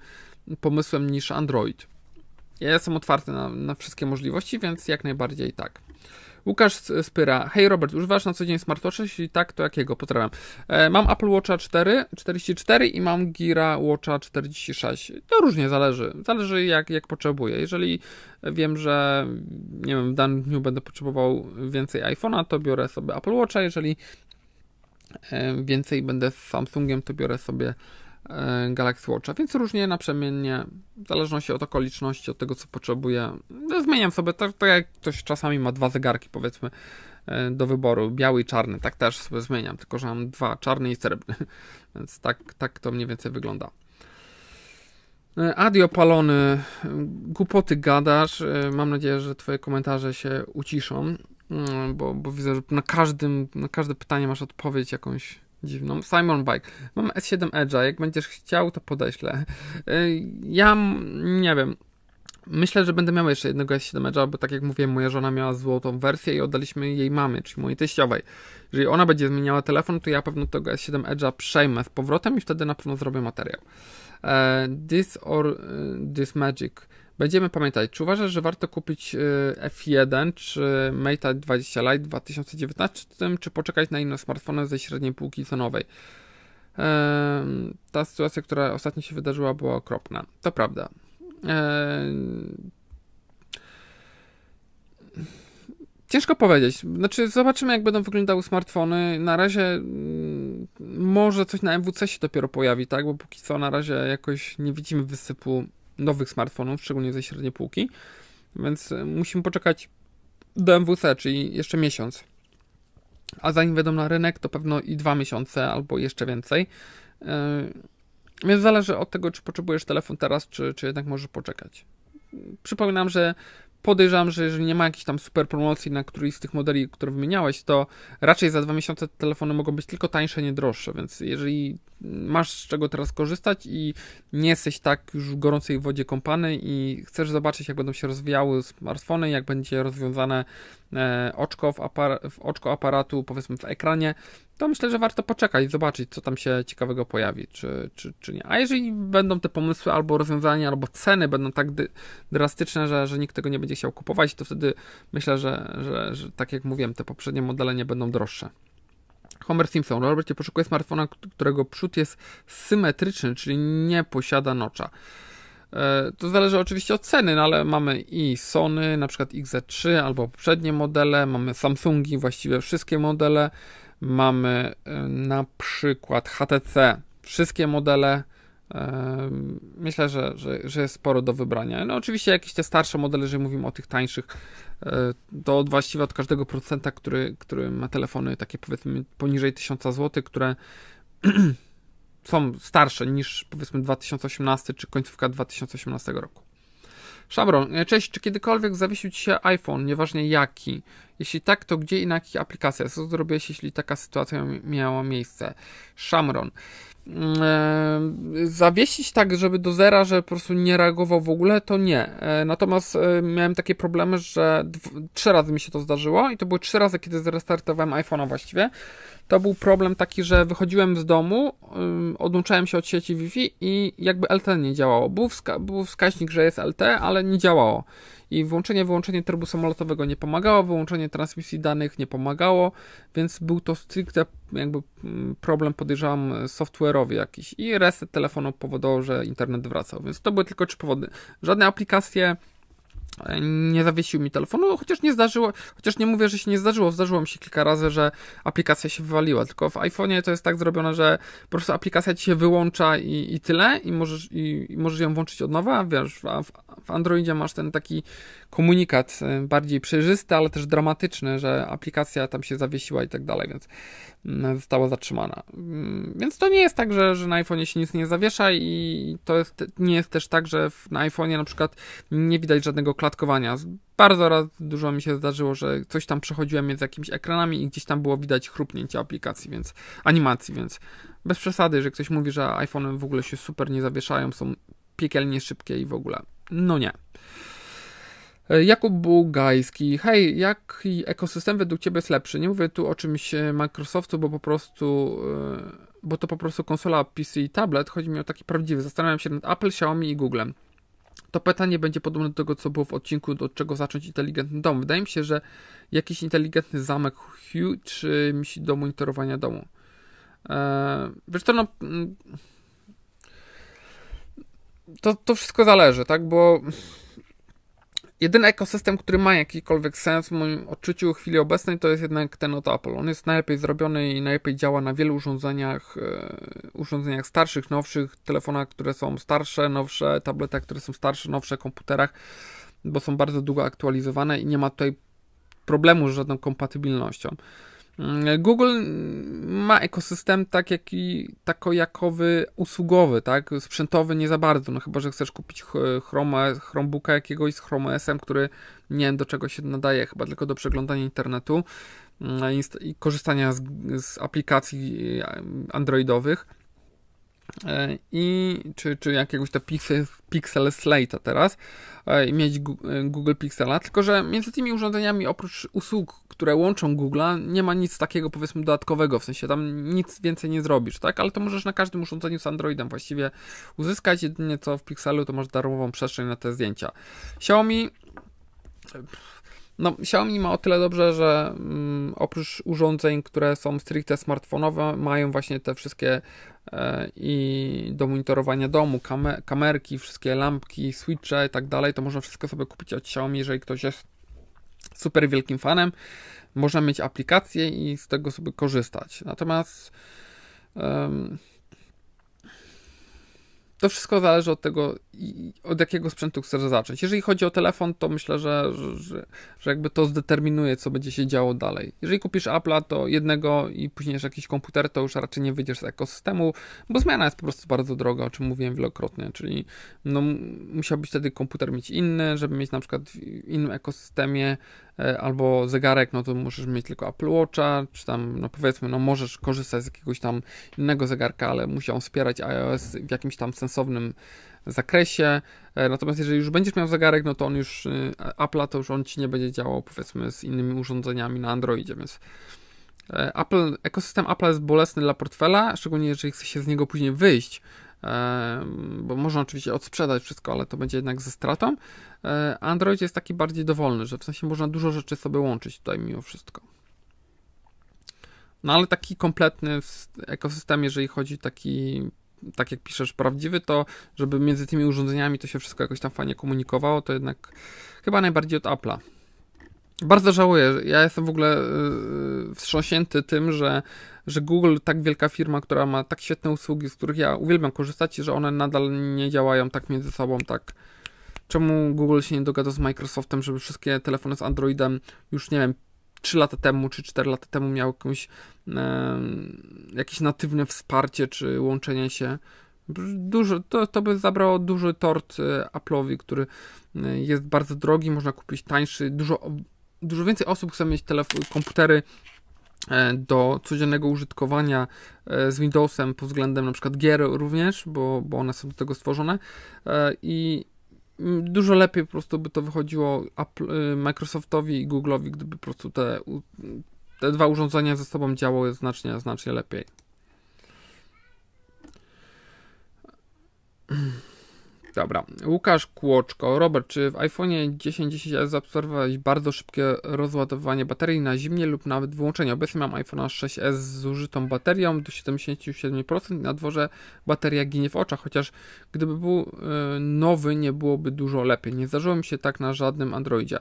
pomysłem niż Android. Ja jestem otwarty na, na wszystkie możliwości, więc jak najbardziej tak. Łukasz Spyra. Hej Robert, używasz na co dzień smartwatcha? Jeśli tak, to jakiego? Pozdrawiam. E, mam Apple Watcha 4, 44 i mam Gira Watcha 46. To różnie zależy. Zależy jak, jak potrzebuję. Jeżeli wiem, że nie wiem, w danym dniu będę potrzebował więcej iPhone'a, to biorę sobie Apple Watcha. Jeżeli e, więcej będę z Samsungiem, to biorę sobie E, Galaxy Watcha, więc różnie naprzemiennie, w zależności od okoliczności, od tego co potrzebuję. No, zmieniam sobie, tak, tak jak ktoś czasami ma dwa zegarki, powiedzmy, e, do wyboru, biały i czarny, tak też sobie zmieniam, tylko że mam dwa, czarny i srebrny, [laughs] więc tak, tak to mniej więcej wygląda. E, Adi opalony, głupoty gadasz, mam nadzieję, że twoje komentarze się uciszą, bo, bo widzę, że na, każdym, na każde pytanie masz odpowiedź jakąś dziwną. Simon Bike. Mam S7 Edge'a, jak będziesz chciał, to podeślę. Y, ja, nie wiem, Myślę, że będę miał jeszcze jednego S7 Edge'a, bo tak jak mówiłem, moja żona miała złotą wersję i oddaliśmy jej mamy, czyli mojej teściowej. Jeżeli ona będzie zmieniała telefon, to ja pewno tego S7 Edge'a przejmę z powrotem i wtedy na pewno zrobię materiał. E, this or y, this magic. Będziemy pamiętać, czy uważasz, że warto kupić e, F1 czy Mate 20 Lite 2019, czy poczekać na inne smartfony ze średniej półki cenowej? Ta sytuacja, która ostatnio się wydarzyła, była okropna. To prawda. Ciężko powiedzieć. Znaczy, zobaczymy, jak będą wyglądały smartfony. Na razie mm, może coś na MWC się dopiero pojawi, tak? Bo póki co na razie jakoś nie widzimy wysypu nowych smartfonów, szczególnie ze średniej półki, więc e, musimy poczekać do MWC, czyli jeszcze miesiąc. A zanim wejdą na rynek, to pewno i dwa miesiące albo jeszcze więcej. E, więc zależy od tego, czy potrzebujesz telefon teraz, czy, czy jednak możesz poczekać. Przypominam, że podejrzewam, że jeżeli nie ma jakiejś tam super promocji na któryś z tych modeli, które wymieniałeś, to raczej za dwa miesiące te telefony mogą być tylko tańsze, nie droższe, więc jeżeli masz z czego teraz korzystać i nie jesteś tak już w gorącej wodzie kąpany i chcesz zobaczyć, jak będą się rozwijały smartfony, jak będzie rozwiązane e, oczko, w, apar- w oczko aparatu, powiedzmy w ekranie, to myślę, że warto poczekać, i zobaczyć, co tam się ciekawego pojawi, czy, czy, czy nie. A jeżeli będą te pomysły albo rozwiązania, albo ceny będą tak dy, drastyczne, że, że nikt tego nie będzie chciał kupować, to wtedy myślę, że, że, że tak jak mówiłem, te poprzednie modele nie będą droższe. Homer Simpson. Robercie poszukuje smartfona, którego przód jest symetryczny, czyli nie posiada nocza. E, to zależy oczywiście od ceny, no ale mamy i Sony, na przykład XZ3 albo poprzednie modele, mamy Samsungi, właściwie wszystkie modele mamy e, na przykład HTC, wszystkie modele. E, myślę, że, że, że jest sporo do wybrania. No, oczywiście jakieś te starsze modele, jeżeli mówimy o tych tańszych, e, to od właściwie od każdego procenta który, który ma telefony takie powiedzmy poniżej 1000 zł, które [clears throat] są starsze niż powiedzmy 2018 czy końcówka 2018 roku. Shamron, e, cześć, czy kiedykolwiek zawiesił Ci się iPhone, nieważnie jaki? Jeśli tak, to gdzie i na jakich aplikacjach? Co zrobiłeś, jeśli taka sytuacja miała miejsce? Szamron. Mm, e, zawiesić tak, żeby do zera, że po prostu nie reagował w ogóle, to nie. E, natomiast miałem takie problemy, że trzy razy mi się to zdarzyło i to były trzy razy, kiedy zrestartowałem iPhone'a właściwie to był problem taki, że wychodziłem z domu, odłączałem się od sieci Wi-Fi i jakby LTE nie działało. Był, wska był wskaźnik, że jest LTE, ale nie działało. I włączenie, wyłączenie trybu samolotowego nie pomagało, wyłączenie transmisji danych nie pomagało, więc był to stricte jakby problem, podejrzewam, software'owy jakiś. I reset telefonu powodował, że internet wracał. Więc to były tylko trzy powody. Żadne aplikacje, E, nie zawiesił mi telefonu, chociaż nie zdarzyło, chociaż nie mówię, że się nie zdarzyło, zdarzyło mi się kilka razy, że aplikacja się wywaliła, tylko w iPhone'ie to jest tak zrobione, że po prostu aplikacja ci się wyłącza i, i tyle i możesz, i, i możesz ją włączyć od nowa, wiesz, w w Androidzie masz ten taki komunikat y, bardziej przejrzysty, ale też dramatyczny, że aplikacja tam się zawiesiła i tak dalej, więc mm, została zatrzymana. Mm, więc to nie jest tak, że, że na iPhone'ie się nic nie zawiesza i to jest, nie jest też tak, że na iPhone'ie na przykład nie widać żadnego klatkowania. Bardzo raz dużo mi się zdarzyło, że coś tam przechodziłem między jakimiś ekranami i gdzieś tam było widać chrupnięcie aplikacji, więc animacji, więc bez przesady, że ktoś mówi, że iPhone w ogóle się super nie zawieszają, są piekielnie szybkie i w ogóle. No nie. E, Jakub Bugajski, hej, jaki ekosystem według Ciebie jest lepszy? Nie mówię tu o czymś e, Microsoftu, bo po prostu, e, bo to po prostu konsola PC i tablet. Chodzi mi o taki prawdziwy. Zastanawiam się nad Apple, Xiaomi i Googlem. To pytanie będzie podobne do tego, co było w odcinku, od czego zacząć inteligentny dom. Wydaje mi się, że jakiś inteligentny zamek Hue czy do monitorowania domu. Eee, wiesz co, no mm, to, to wszystko zależy, tak? Bo jedyny ekosystem, który ma jakikolwiek sens w moim odczuciu w chwili obecnej, to jest jednak ten od Apple. On jest najlepiej zrobiony i najlepiej działa na wielu urządzeniach, e, urządzeniach starszych, nowszych, telefonach, które są starsze, nowsze, tabletach, które są starsze, nowsze, komputerach, bo są bardzo długo aktualizowane i nie ma tutaj problemu z żadną kompatybilnością. Mm, Google ma ekosystem tak jaki, tako usługowy, tak? Sprzętowy nie za bardzo, no chyba, że chcesz kupić Chroma, Chromebooka jakiegoś z Chrome OS-em, który nie wiem do czego się nadaje, chyba tylko do przeglądania internetu mm, i korzystania z, z aplikacji e, androidowych E, i czy, czy jakiegoś to Pixel, pixel Slate'a teraz e, i mieć e, Google Pixela, tylko że między tymi urządzeniami oprócz usług, które łączą Google'a, nie ma nic takiego powiedzmy dodatkowego, w sensie tam nic więcej nie zrobisz, tak? Ale to możesz na każdym urządzeniu z Androidem właściwie uzyskać, jedynie co w Pixelu to masz darmową przestrzeń na te zdjęcia. Xiaomi no, Xiaomi ma o tyle dobrze, że mm, oprócz urządzeń, które są stricte smartfonowe, mają właśnie te wszystkie e, i do monitorowania domu, kamer kamerki, wszystkie lampki, switche i tak dalej, to można wszystko sobie kupić od Xiaomi, jeżeli ktoś jest super wielkim fanem. Można mieć aplikację i z tego sobie korzystać. Natomiast to wszystko zależy od tego, od jakiego sprzętu chcesz zacząć. Jeżeli chodzi o telefon, to myślę, że, że, że jakby to zdeterminuje, co będzie się działo dalej. Jeżeli kupisz Apple'a, to jednego i później jakiś komputer, to już raczej nie wyjdziesz z ekosystemu, bo zmiana jest po prostu bardzo droga, o czym mówiłem wielokrotnie, czyli no, musiałbyś wtedy komputer mieć inny, żeby mieć na przykład w innym ekosystemie e, albo zegarek, no to musisz mieć tylko Apple Watcha, czy tam, no powiedzmy, no możesz korzystać z jakiegoś tam innego zegarka, ale musiał wspierać iOS w jakimś tam sensie sensownym zakresie. E, natomiast jeżeli już będziesz miał zegarek, no to on już y, Apple to już on ci nie będzie działał powiedzmy z innymi urządzeniami na Androidzie, więc e, Apple, ekosystem Apple jest bolesny dla portfela, szczególnie jeżeli chce się z niego później wyjść, e, bo można oczywiście odsprzedać wszystko, ale to będzie jednak ze stratą. Android jest taki bardziej dowolny, że w sensie można dużo rzeczy sobie łączyć tutaj mimo wszystko. No ale taki kompletny ekosystem, jeżeli chodzi taki tak jak piszesz, prawdziwy, to żeby między tymi urządzeniami to się wszystko jakoś tam fajnie komunikowało, to jednak chyba najbardziej od Apple'a. Bardzo żałuję. Ja jestem w ogóle yy, wstrząśnięty tym, że, że Google, tak wielka firma, która ma tak świetne usługi, z których ja uwielbiam korzystać, że one nadal nie działają tak między sobą, tak. Czemu Google się nie dogada z Microsoftem, żeby wszystkie telefony z Androidem już, nie wiem, 3 lata temu czy 4 lata temu miał jakąś, e, jakieś natywne wsparcie czy łączenie się. Dużo, to, to by zabrało duży tort e, Apple'owi, który e, jest bardzo drogi, można kupić tańszy. Dużo, dużo więcej osób chce mieć telefon, komputery e, do codziennego użytkowania z Windowsem pod względem na przykład gier również, bo, bo one są do tego stworzone i Mm, dużo lepiej po prostu by to wychodziło Apple, y, Microsoftowi i Google'owi, gdyby po prostu te, te dwa urządzenia ze sobą działały znacznie, znacznie lepiej. Dobra. Łukasz Kłoczko. Robert, czy w iPhone 10 10 zaobserwowałeś bardzo szybkie rozładowanie baterii na zimnie lub nawet wyłączenie? Obecnie mam iPhone 6s z zużytą baterią do 77% i na dworze bateria ginie w oczach, chociaż gdyby był e, nowy, nie byłoby dużo lepiej. Nie zdarzyło mi się tak na żadnym Androidzie.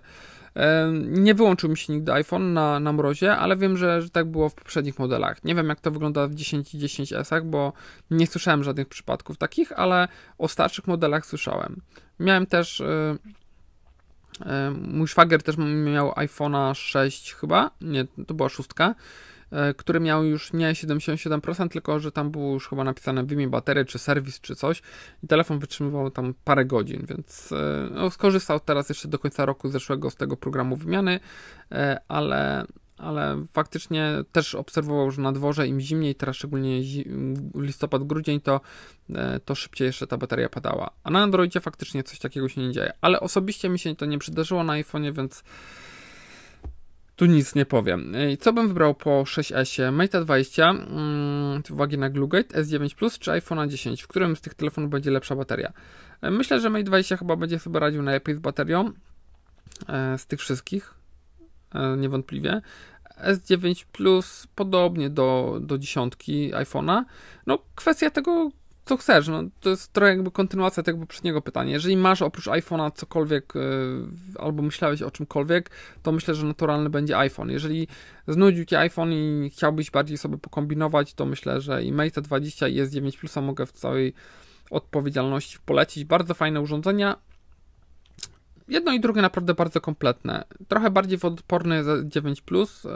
Nie wyłączył mi się nigdy iPhone na, na mrozie, ale wiem, że, że tak było w poprzednich modelach. Nie wiem, jak to wygląda w 10 i 10S, bo nie słyszałem żadnych przypadków takich, ale o starszych modelach słyszałem. Miałem też. Y, y, mój szwagier też miał iPhone'a 6 chyba, nie, to była szóstka. E, który miał już nie 77%, tylko że tam było już chyba napisane wymień baterii, czy serwis, czy coś i telefon wytrzymywał tam parę godzin, więc e, no, skorzystał teraz jeszcze do końca roku zeszłego z tego programu wymiany, e, ale ale faktycznie też obserwował, że na dworze im zimniej, teraz szczególnie listopad, grudzień, to, to szybciej jeszcze ta bateria padała. A na Androidzie faktycznie coś takiego się nie dzieje. Ale osobiście mi się to nie przydarzyło na iPhone'ie, więc tu nic nie powiem. Co bym wybrał po 6S? Mate 20 mm, uwagi na Glugate, S9 Plus czy iPhone 10? W którym z tych telefonów będzie lepsza bateria? Myślę, że Mate 20 chyba będzie sobie radził najlepiej z baterią e, z tych wszystkich, e, niewątpliwie. S9 Plus podobnie do, do dziesiątki iPhone'a. No, kwestia tego, co chcesz, no to jest trochę jakby kontynuacja tego poprzedniego pytania. Jeżeli masz oprócz iPhone'a cokolwiek yy, albo myślałeś o czymkolwiek, to myślę, że naturalny będzie iPhone. Jeżeli znudził Ci iPhone i chciałbyś bardziej sobie pokombinować, to myślę, że i Mate 20 i S9 Plusa mogę w całej odpowiedzialności polecić. Bardzo fajne urządzenia. Jedno i drugie naprawdę bardzo kompletne. Trochę bardziej odporny 9 Plus, yy,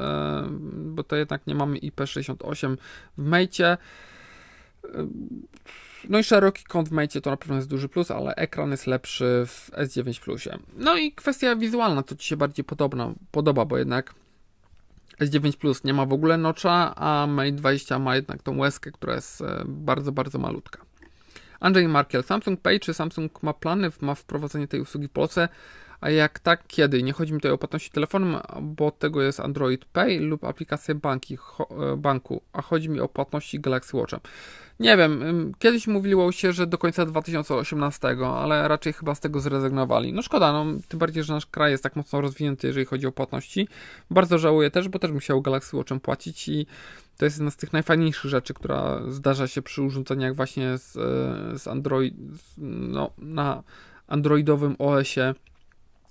bo to jednak nie mamy IP68 w Mate'cie. No i szeroki kąt w Mate to na pewno jest duży plus, ale ekran jest lepszy w S9 Plusie. No i kwestia wizualna, to Ci się bardziej podobna, podoba, bo jednak S9 Plus nie ma w ogóle nocza, a Mate 20 ma jednak tą łezkę, która jest e, bardzo, bardzo malutka. Andrzej Markiel, Samsung Pay czy Samsung ma plany, ma wprowadzenie tej usługi w Polsce? A jak tak, kiedy? Nie chodzi mi tutaj o płatności telefonem, bo tego jest Android Pay lub aplikacje banki, e, banku, a chodzi mi o płatności Galaxy Watchem. Nie wiem, kiedyś mówiło się, że do końca 2018, ale raczej chyba z tego zrezygnowali. No szkoda, no, tym bardziej, że nasz kraj jest tak mocno rozwinięty, jeżeli chodzi o płatności. Bardzo żałuję też, bo też musiał Galaxy Watchem płacić i to jest jedna z tych najfajniejszych rzeczy, która zdarza się przy urządzeniach właśnie z, e, z Android, no, na androidowym OS-ie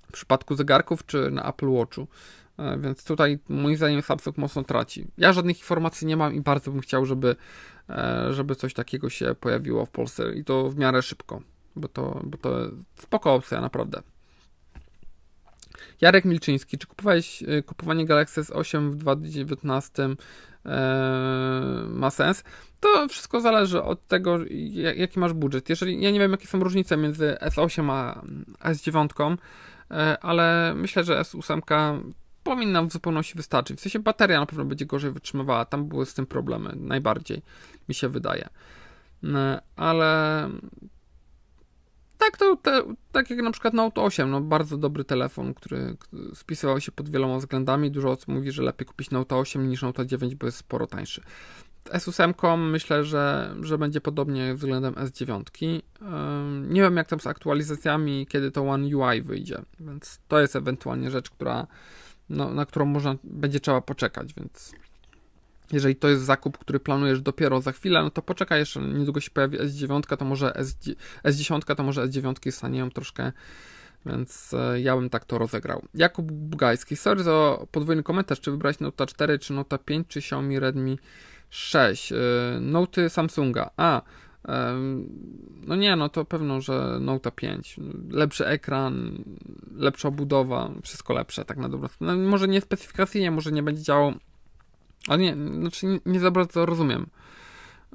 w przypadku zegarków czy na Apple Watchu. E, więc tutaj moim zdaniem Samsung mocno traci. Ja żadnych informacji nie mam i bardzo bym chciał, żeby E, żeby coś takiego się pojawiło w Polsce i to w miarę szybko, bo to, bo to spoko opcja, naprawdę. Jarek Milczyński, czy kupowałeś, e, kupowanie Galaxy S8 w 2019 e, ma sens? To wszystko zależy od tego, jaki masz budżet. Jeżeli, ja nie wiem, jakie są różnice między S8 a S9, ale myślę, że S8 powinna w zupełności wystarczyć. W sensie bateria na pewno będzie gorzej wytrzymywała, tam były z tym problemy najbardziej, mi się wydaje. Mm, ale tak, to te, tak jak na przykład Note 8, no bardzo dobry telefon, który spisywał się pod wieloma względami. Dużo osób mówi, że lepiej kupić Note 8 niż Note 9, bo jest sporo tańszy. S8 myślę, że, że będzie podobnie względem S9. Nie wiem jak tam z aktualizacjami, kiedy to One UI wyjdzie, więc to jest ewentualnie rzecz, która no, na którą można, będzie trzeba poczekać, więc jeżeli to jest zakup, który planujesz dopiero za chwilę, no to poczekaj jeszcze, no, niedługo się pojawi S9, to może S, S10, to może S9 stanieją troszkę, więc e, ja bym tak to rozegrał. Jakub Bugajski, sorry za podwójny komentarz, czy wybrać Nota 4, czy Nota 5, czy Xiaomi Redmi 6. E, Noty Samsunga. A, no nie, no to pewno, że Note 5. Lepszy ekran, lepsza budowa, wszystko lepsze, tak na dobrą no, Może nie specyfikacyjnie, może nie będzie działał, ale nie, znaczy nie, nie za bardzo rozumiem.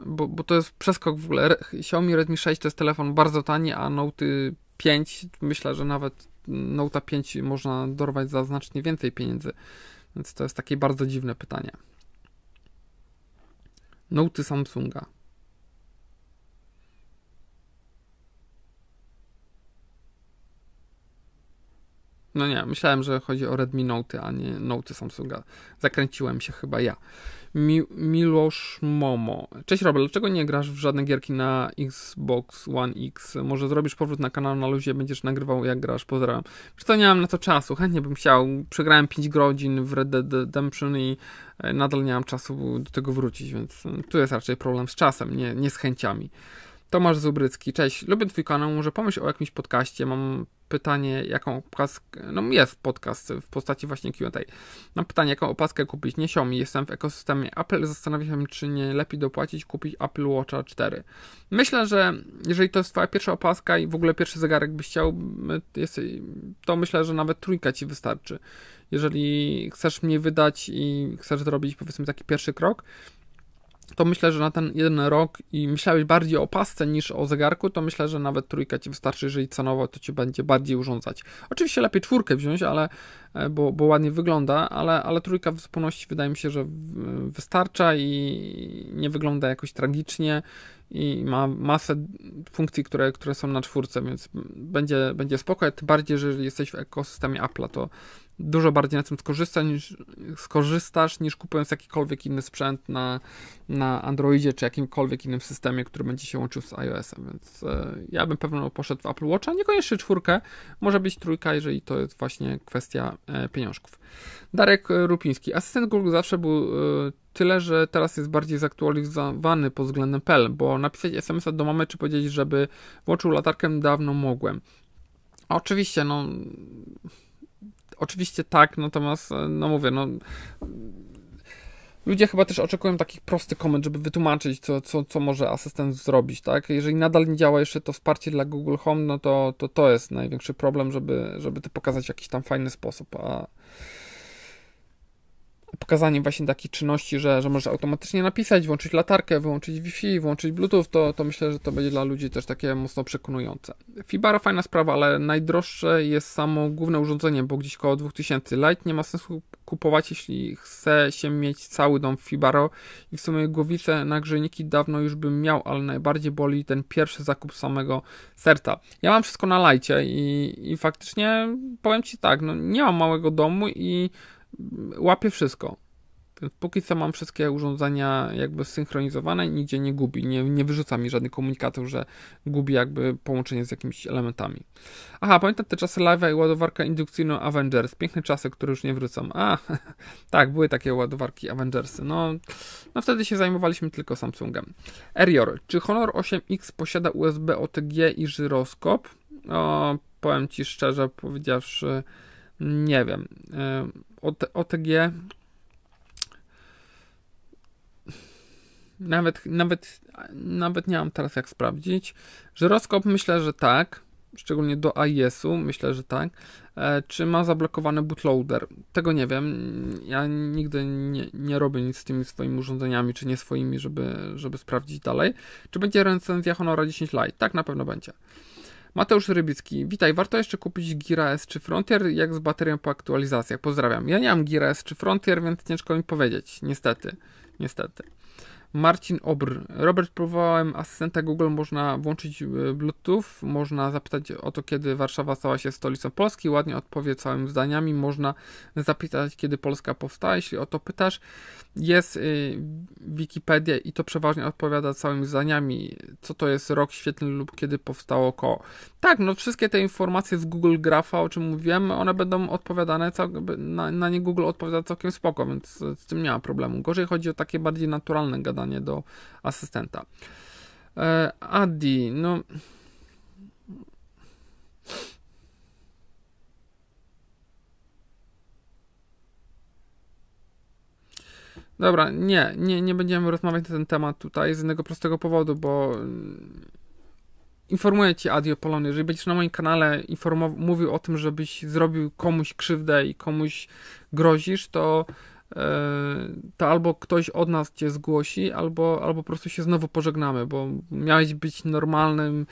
Bo, bo to jest przeskok w ogóle. Xiaomi Redmi 6 to jest telefon bardzo tani, a Note 5 myślę, że nawet Note 5 można dorwać za znacznie więcej pieniędzy. Więc to jest takie bardzo dziwne pytanie. Note Samsunga. No nie, myślałem, że chodzi o Redmi Note, a nie Note Samsunga. Zakręciłem się chyba ja. Mi Miłosz Momo. Cześć Robert, dlaczego nie grasz w żadne gierki na Xbox One X? Może zrobisz powrót na kanał na luzie, będziesz nagrywał jak grasz, pozdrawiam. Wiesz to nie mam na to czasu, chętnie bym chciał. Przegrałem 5 godzin w Red Dead Redemption i e, nadal nie mam czasu do tego wrócić, więc tu jest raczej problem z czasem, nie, nie z chęciami. Tomasz Zubrycki, cześć, lubię twój kanał, może pomyśl o jakimś podcaście, mam pytanie, jaką opaskę, no jest podcast w postaci właśnie Q&A. Mam pytanie, jaką opaskę kupić, nie Xiaomi, jestem w ekosystemie Apple, zastanawiam się, czy nie lepiej dopłacić, kupić Apple Watcha 4. Myślę, że jeżeli to jest twoja pierwsza opaska i w ogóle pierwszy zegarek byś chciał, to myślę, że nawet trójka ci wystarczy. Jeżeli chcesz mnie wydać i chcesz zrobić powiedzmy taki pierwszy krok, to myślę, że na ten jeden rok i myślałeś bardziej o pasce niż o zegarku, to myślę, że nawet trójka ci wystarczy, jeżeli cenowo to ci będzie bardziej urządzać. Oczywiście lepiej czwórkę wziąć, ale, e, bo, bo ładnie wygląda, ale, ale trójka w zupełności wydaje mi się, że e, wystarcza i nie wygląda jakoś tragicznie i ma masę funkcji, które, które są na czwórce, więc będzie, będzie spoko, tym bardziej, że jesteś w ekosystemie Apple'a, to dużo bardziej na tym skorzystasz niż, skorzystasz, niż kupując jakikolwiek inny sprzęt na, na Androidzie czy jakimkolwiek innym systemie, który będzie się łączył z iOS-em, więc e, ja bym pewno poszedł w Apple Watcha, niekoniecznie czwórkę, może być trójka, jeżeli to jest właśnie kwestia e, pieniążków. Darek e, Rupiński. Asystent Google zawsze był e, tyle, że teraz jest bardziej zaktualizowany pod względem PL, bo napisać SMS-a do mamy czy powiedzieć, żeby włączył latarkę dawno mogłem. oczywiście, no oczywiście tak, natomiast, e, no mówię, no Ludzie chyba też oczekują takich prostych komend, żeby wytłumaczyć, co, co, co może asystent zrobić, tak? Jeżeli nadal nie działa jeszcze to wsparcie dla Google Home, no to to, to jest największy problem, żeby, żeby to pokazać w jakiś tam fajny sposób, a pokazanie właśnie takich czynności, że, że możesz automatycznie napisać, włączyć latarkę, wyłączyć Wi-Fi, włączyć Bluetooth, to, to myślę, że to będzie dla ludzi też takie mocno przekonujące. Fibara fajna sprawa, ale najdroższe jest samo główne urządzenie, bo gdzieś koło 2000 Lite nie ma sensu kupować, jeśli chce się mieć cały dom Fibaro i w sumie głowice nagrzejniki dawno już bym miał, ale najbardziej boli ten pierwszy zakup samego serca. Ja mam wszystko na lajcie i, i faktycznie powiem Ci tak, no nie mam małego domu i łapie wszystko. Więc póki co mam wszystkie urządzenia jakby synchronizowane, nigdzie nie gubi, nie, nie wyrzuca mi żadnych komunikatów, że gubi jakby połączenie z jakimiś elementami. Aha, pamiętam te czasy live'a i ładowarkę indukcyjną Avengers. Piękne czasy, które już nie wrócą. A, [laughs] tak, były takie ładowarki Avengersy. No, no wtedy się zajmowaliśmy tylko Samsungiem. Erior, czy Honor 8X posiada USB OTG i żyroskop? O, powiem Ci szczerze powiedziawszy, nie wiem. Yy OTG nawet, nawet, nawet nie mam teraz jak sprawdzić. Żyroskop myślę, że tak. Szczególnie do AIS-u myślę, że tak. E, czy ma zablokowany bootloader? Tego nie wiem. Ja nigdy nie, nie robię nic z tymi swoimi urządzeniami, czy nie swoimi, żeby, żeby sprawdzić dalej. Czy będzie recenzja Honora 10 Lite? Tak, na pewno będzie. Mateusz Rybicki, witaj, warto jeszcze kupić Gira S czy Frontier, jak z baterią po aktualizacjach? Pozdrawiam. Ja nie mam Gira S czy Frontier, więc ciężko mi powiedzieć, niestety. Niestety. Marcin Obr. Robert, próbowałem asystenta Google, można włączyć e, Bluetooth, można zapytać o to, kiedy Warszawa stała się stolicą Polski, ładnie odpowie całymi zdaniami, można zapytać, kiedy Polska powstała, jeśli o to pytasz. Jest e, Wikipedia i to przeważnie odpowiada całymi zdaniami, co to jest rok świetny lub kiedy powstało koło. Tak, no wszystkie te informacje z Google Grafa, o czym mówiłem, one będą odpowiadane, na, na nie Google odpowiada całkiem spoko, więc z tym nie ma problemu. Gorzej chodzi o takie bardziej naturalne gadanie zadanie do asystenta. E, Adi, no. Dobra, nie, nie, nie będziemy rozmawiać na ten temat tutaj z jednego prostego powodu, bo mm, informuję Adi Adio Polon, jeżeli będziesz na moim kanale mówił o tym, żebyś zrobił komuś krzywdę i komuś grozisz, to E, to albo ktoś od nas cię zgłosi, albo, albo po prostu się znowu pożegnamy, bo miałeś być normalnym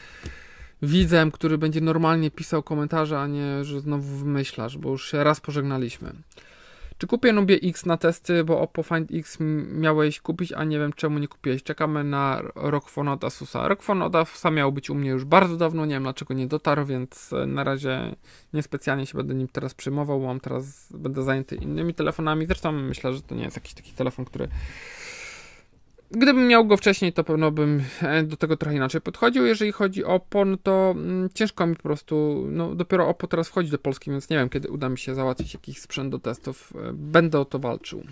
widzem, który będzie normalnie pisał komentarze, a nie, że znowu wymyślasz, bo już się raz pożegnaliśmy. Czy kupię Nubie X na testy, bo Oppo Find X miałeś kupić, a nie wiem czemu nie kupiłeś. Czekamy na Rockfon od Asusa. Rockfon od Asusa miał być u mnie już bardzo dawno, nie wiem dlaczego nie dotarł, więc e, na razie niespecjalnie się będę nim teraz przyjmował, mam teraz, będę zajęty innymi telefonami. Zresztą myślę, że to nie jest jakiś taki telefon, który Gdybym miał go wcześniej, to pewno bym e, do tego trochę inaczej podchodził. Jeżeli chodzi o pon, no to mm, ciężko mi po prostu, no dopiero OPPO teraz wchodzi do Polski, więc nie wiem, kiedy uda mi się załatwić jakiś sprzęt do testów. E, będę o to walczył.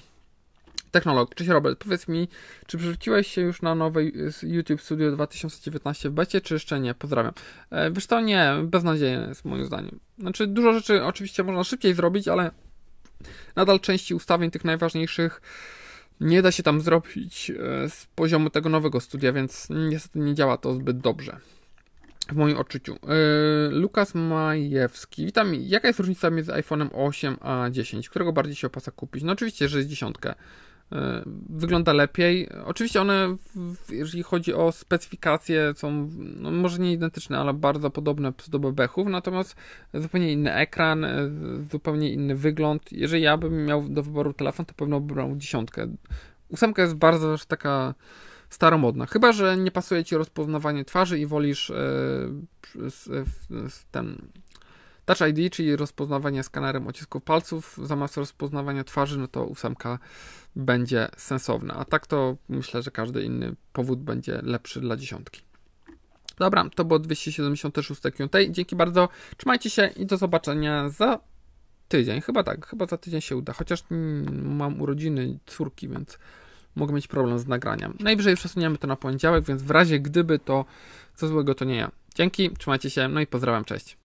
Technolog, cześć Robert, powiedz mi, czy przerzuciłeś się już na nowe y, YouTube Studio 2019 w becie, czy jeszcze nie? Pozdrawiam. E, wiesz to nie, beznadziejne jest moim zdaniem. Znaczy, dużo rzeczy oczywiście można szybciej zrobić, ale nadal części ustawień tych najważniejszych nie da się tam zrobić e, z poziomu tego nowego studia, więc niestety nie działa to zbyt dobrze. W moim odczuciu. E, Lukas Majewski. Witam. Jaka jest różnica między iPhone'em 8 a 10? Którego bardziej się opłaca kupić? No oczywiście, że jest dziesiątkę. E, wygląda lepiej. Oczywiście one, jeżeli chodzi o specyfikacje, są no, może nie identyczne, ale bardzo podobne do bebechów, natomiast zupełnie inny ekran, e, zupełnie inny wygląd. Jeżeli ja bym miał do wyboru telefon, to pewno bym brał dziesiątkę. Ósemka jest bardzo taka staromodna. Chyba, że nie pasuje ci rozpoznawanie twarzy i wolisz yy, yy, yy, ten Touch ID, czyli rozpoznawanie skanerem odcisków palców zamiast rozpoznawania twarzy, no to ósemka będzie sensowna. A tak to myślę, że każdy inny powód będzie lepszy dla dziesiątki. Dobra, to było 276 Q&A. Dzięki bardzo, trzymajcie się i do zobaczenia za tydzień. Chyba tak, chyba za tydzień się uda. Chociaż mam urodziny córki, więc mogę mieć problem z nagraniem. Najwyżej przesuniemy to na poniedziałek, więc w razie gdyby to co złego to nie ja. Dzięki, trzymajcie się, no i pozdrawiam, cześć.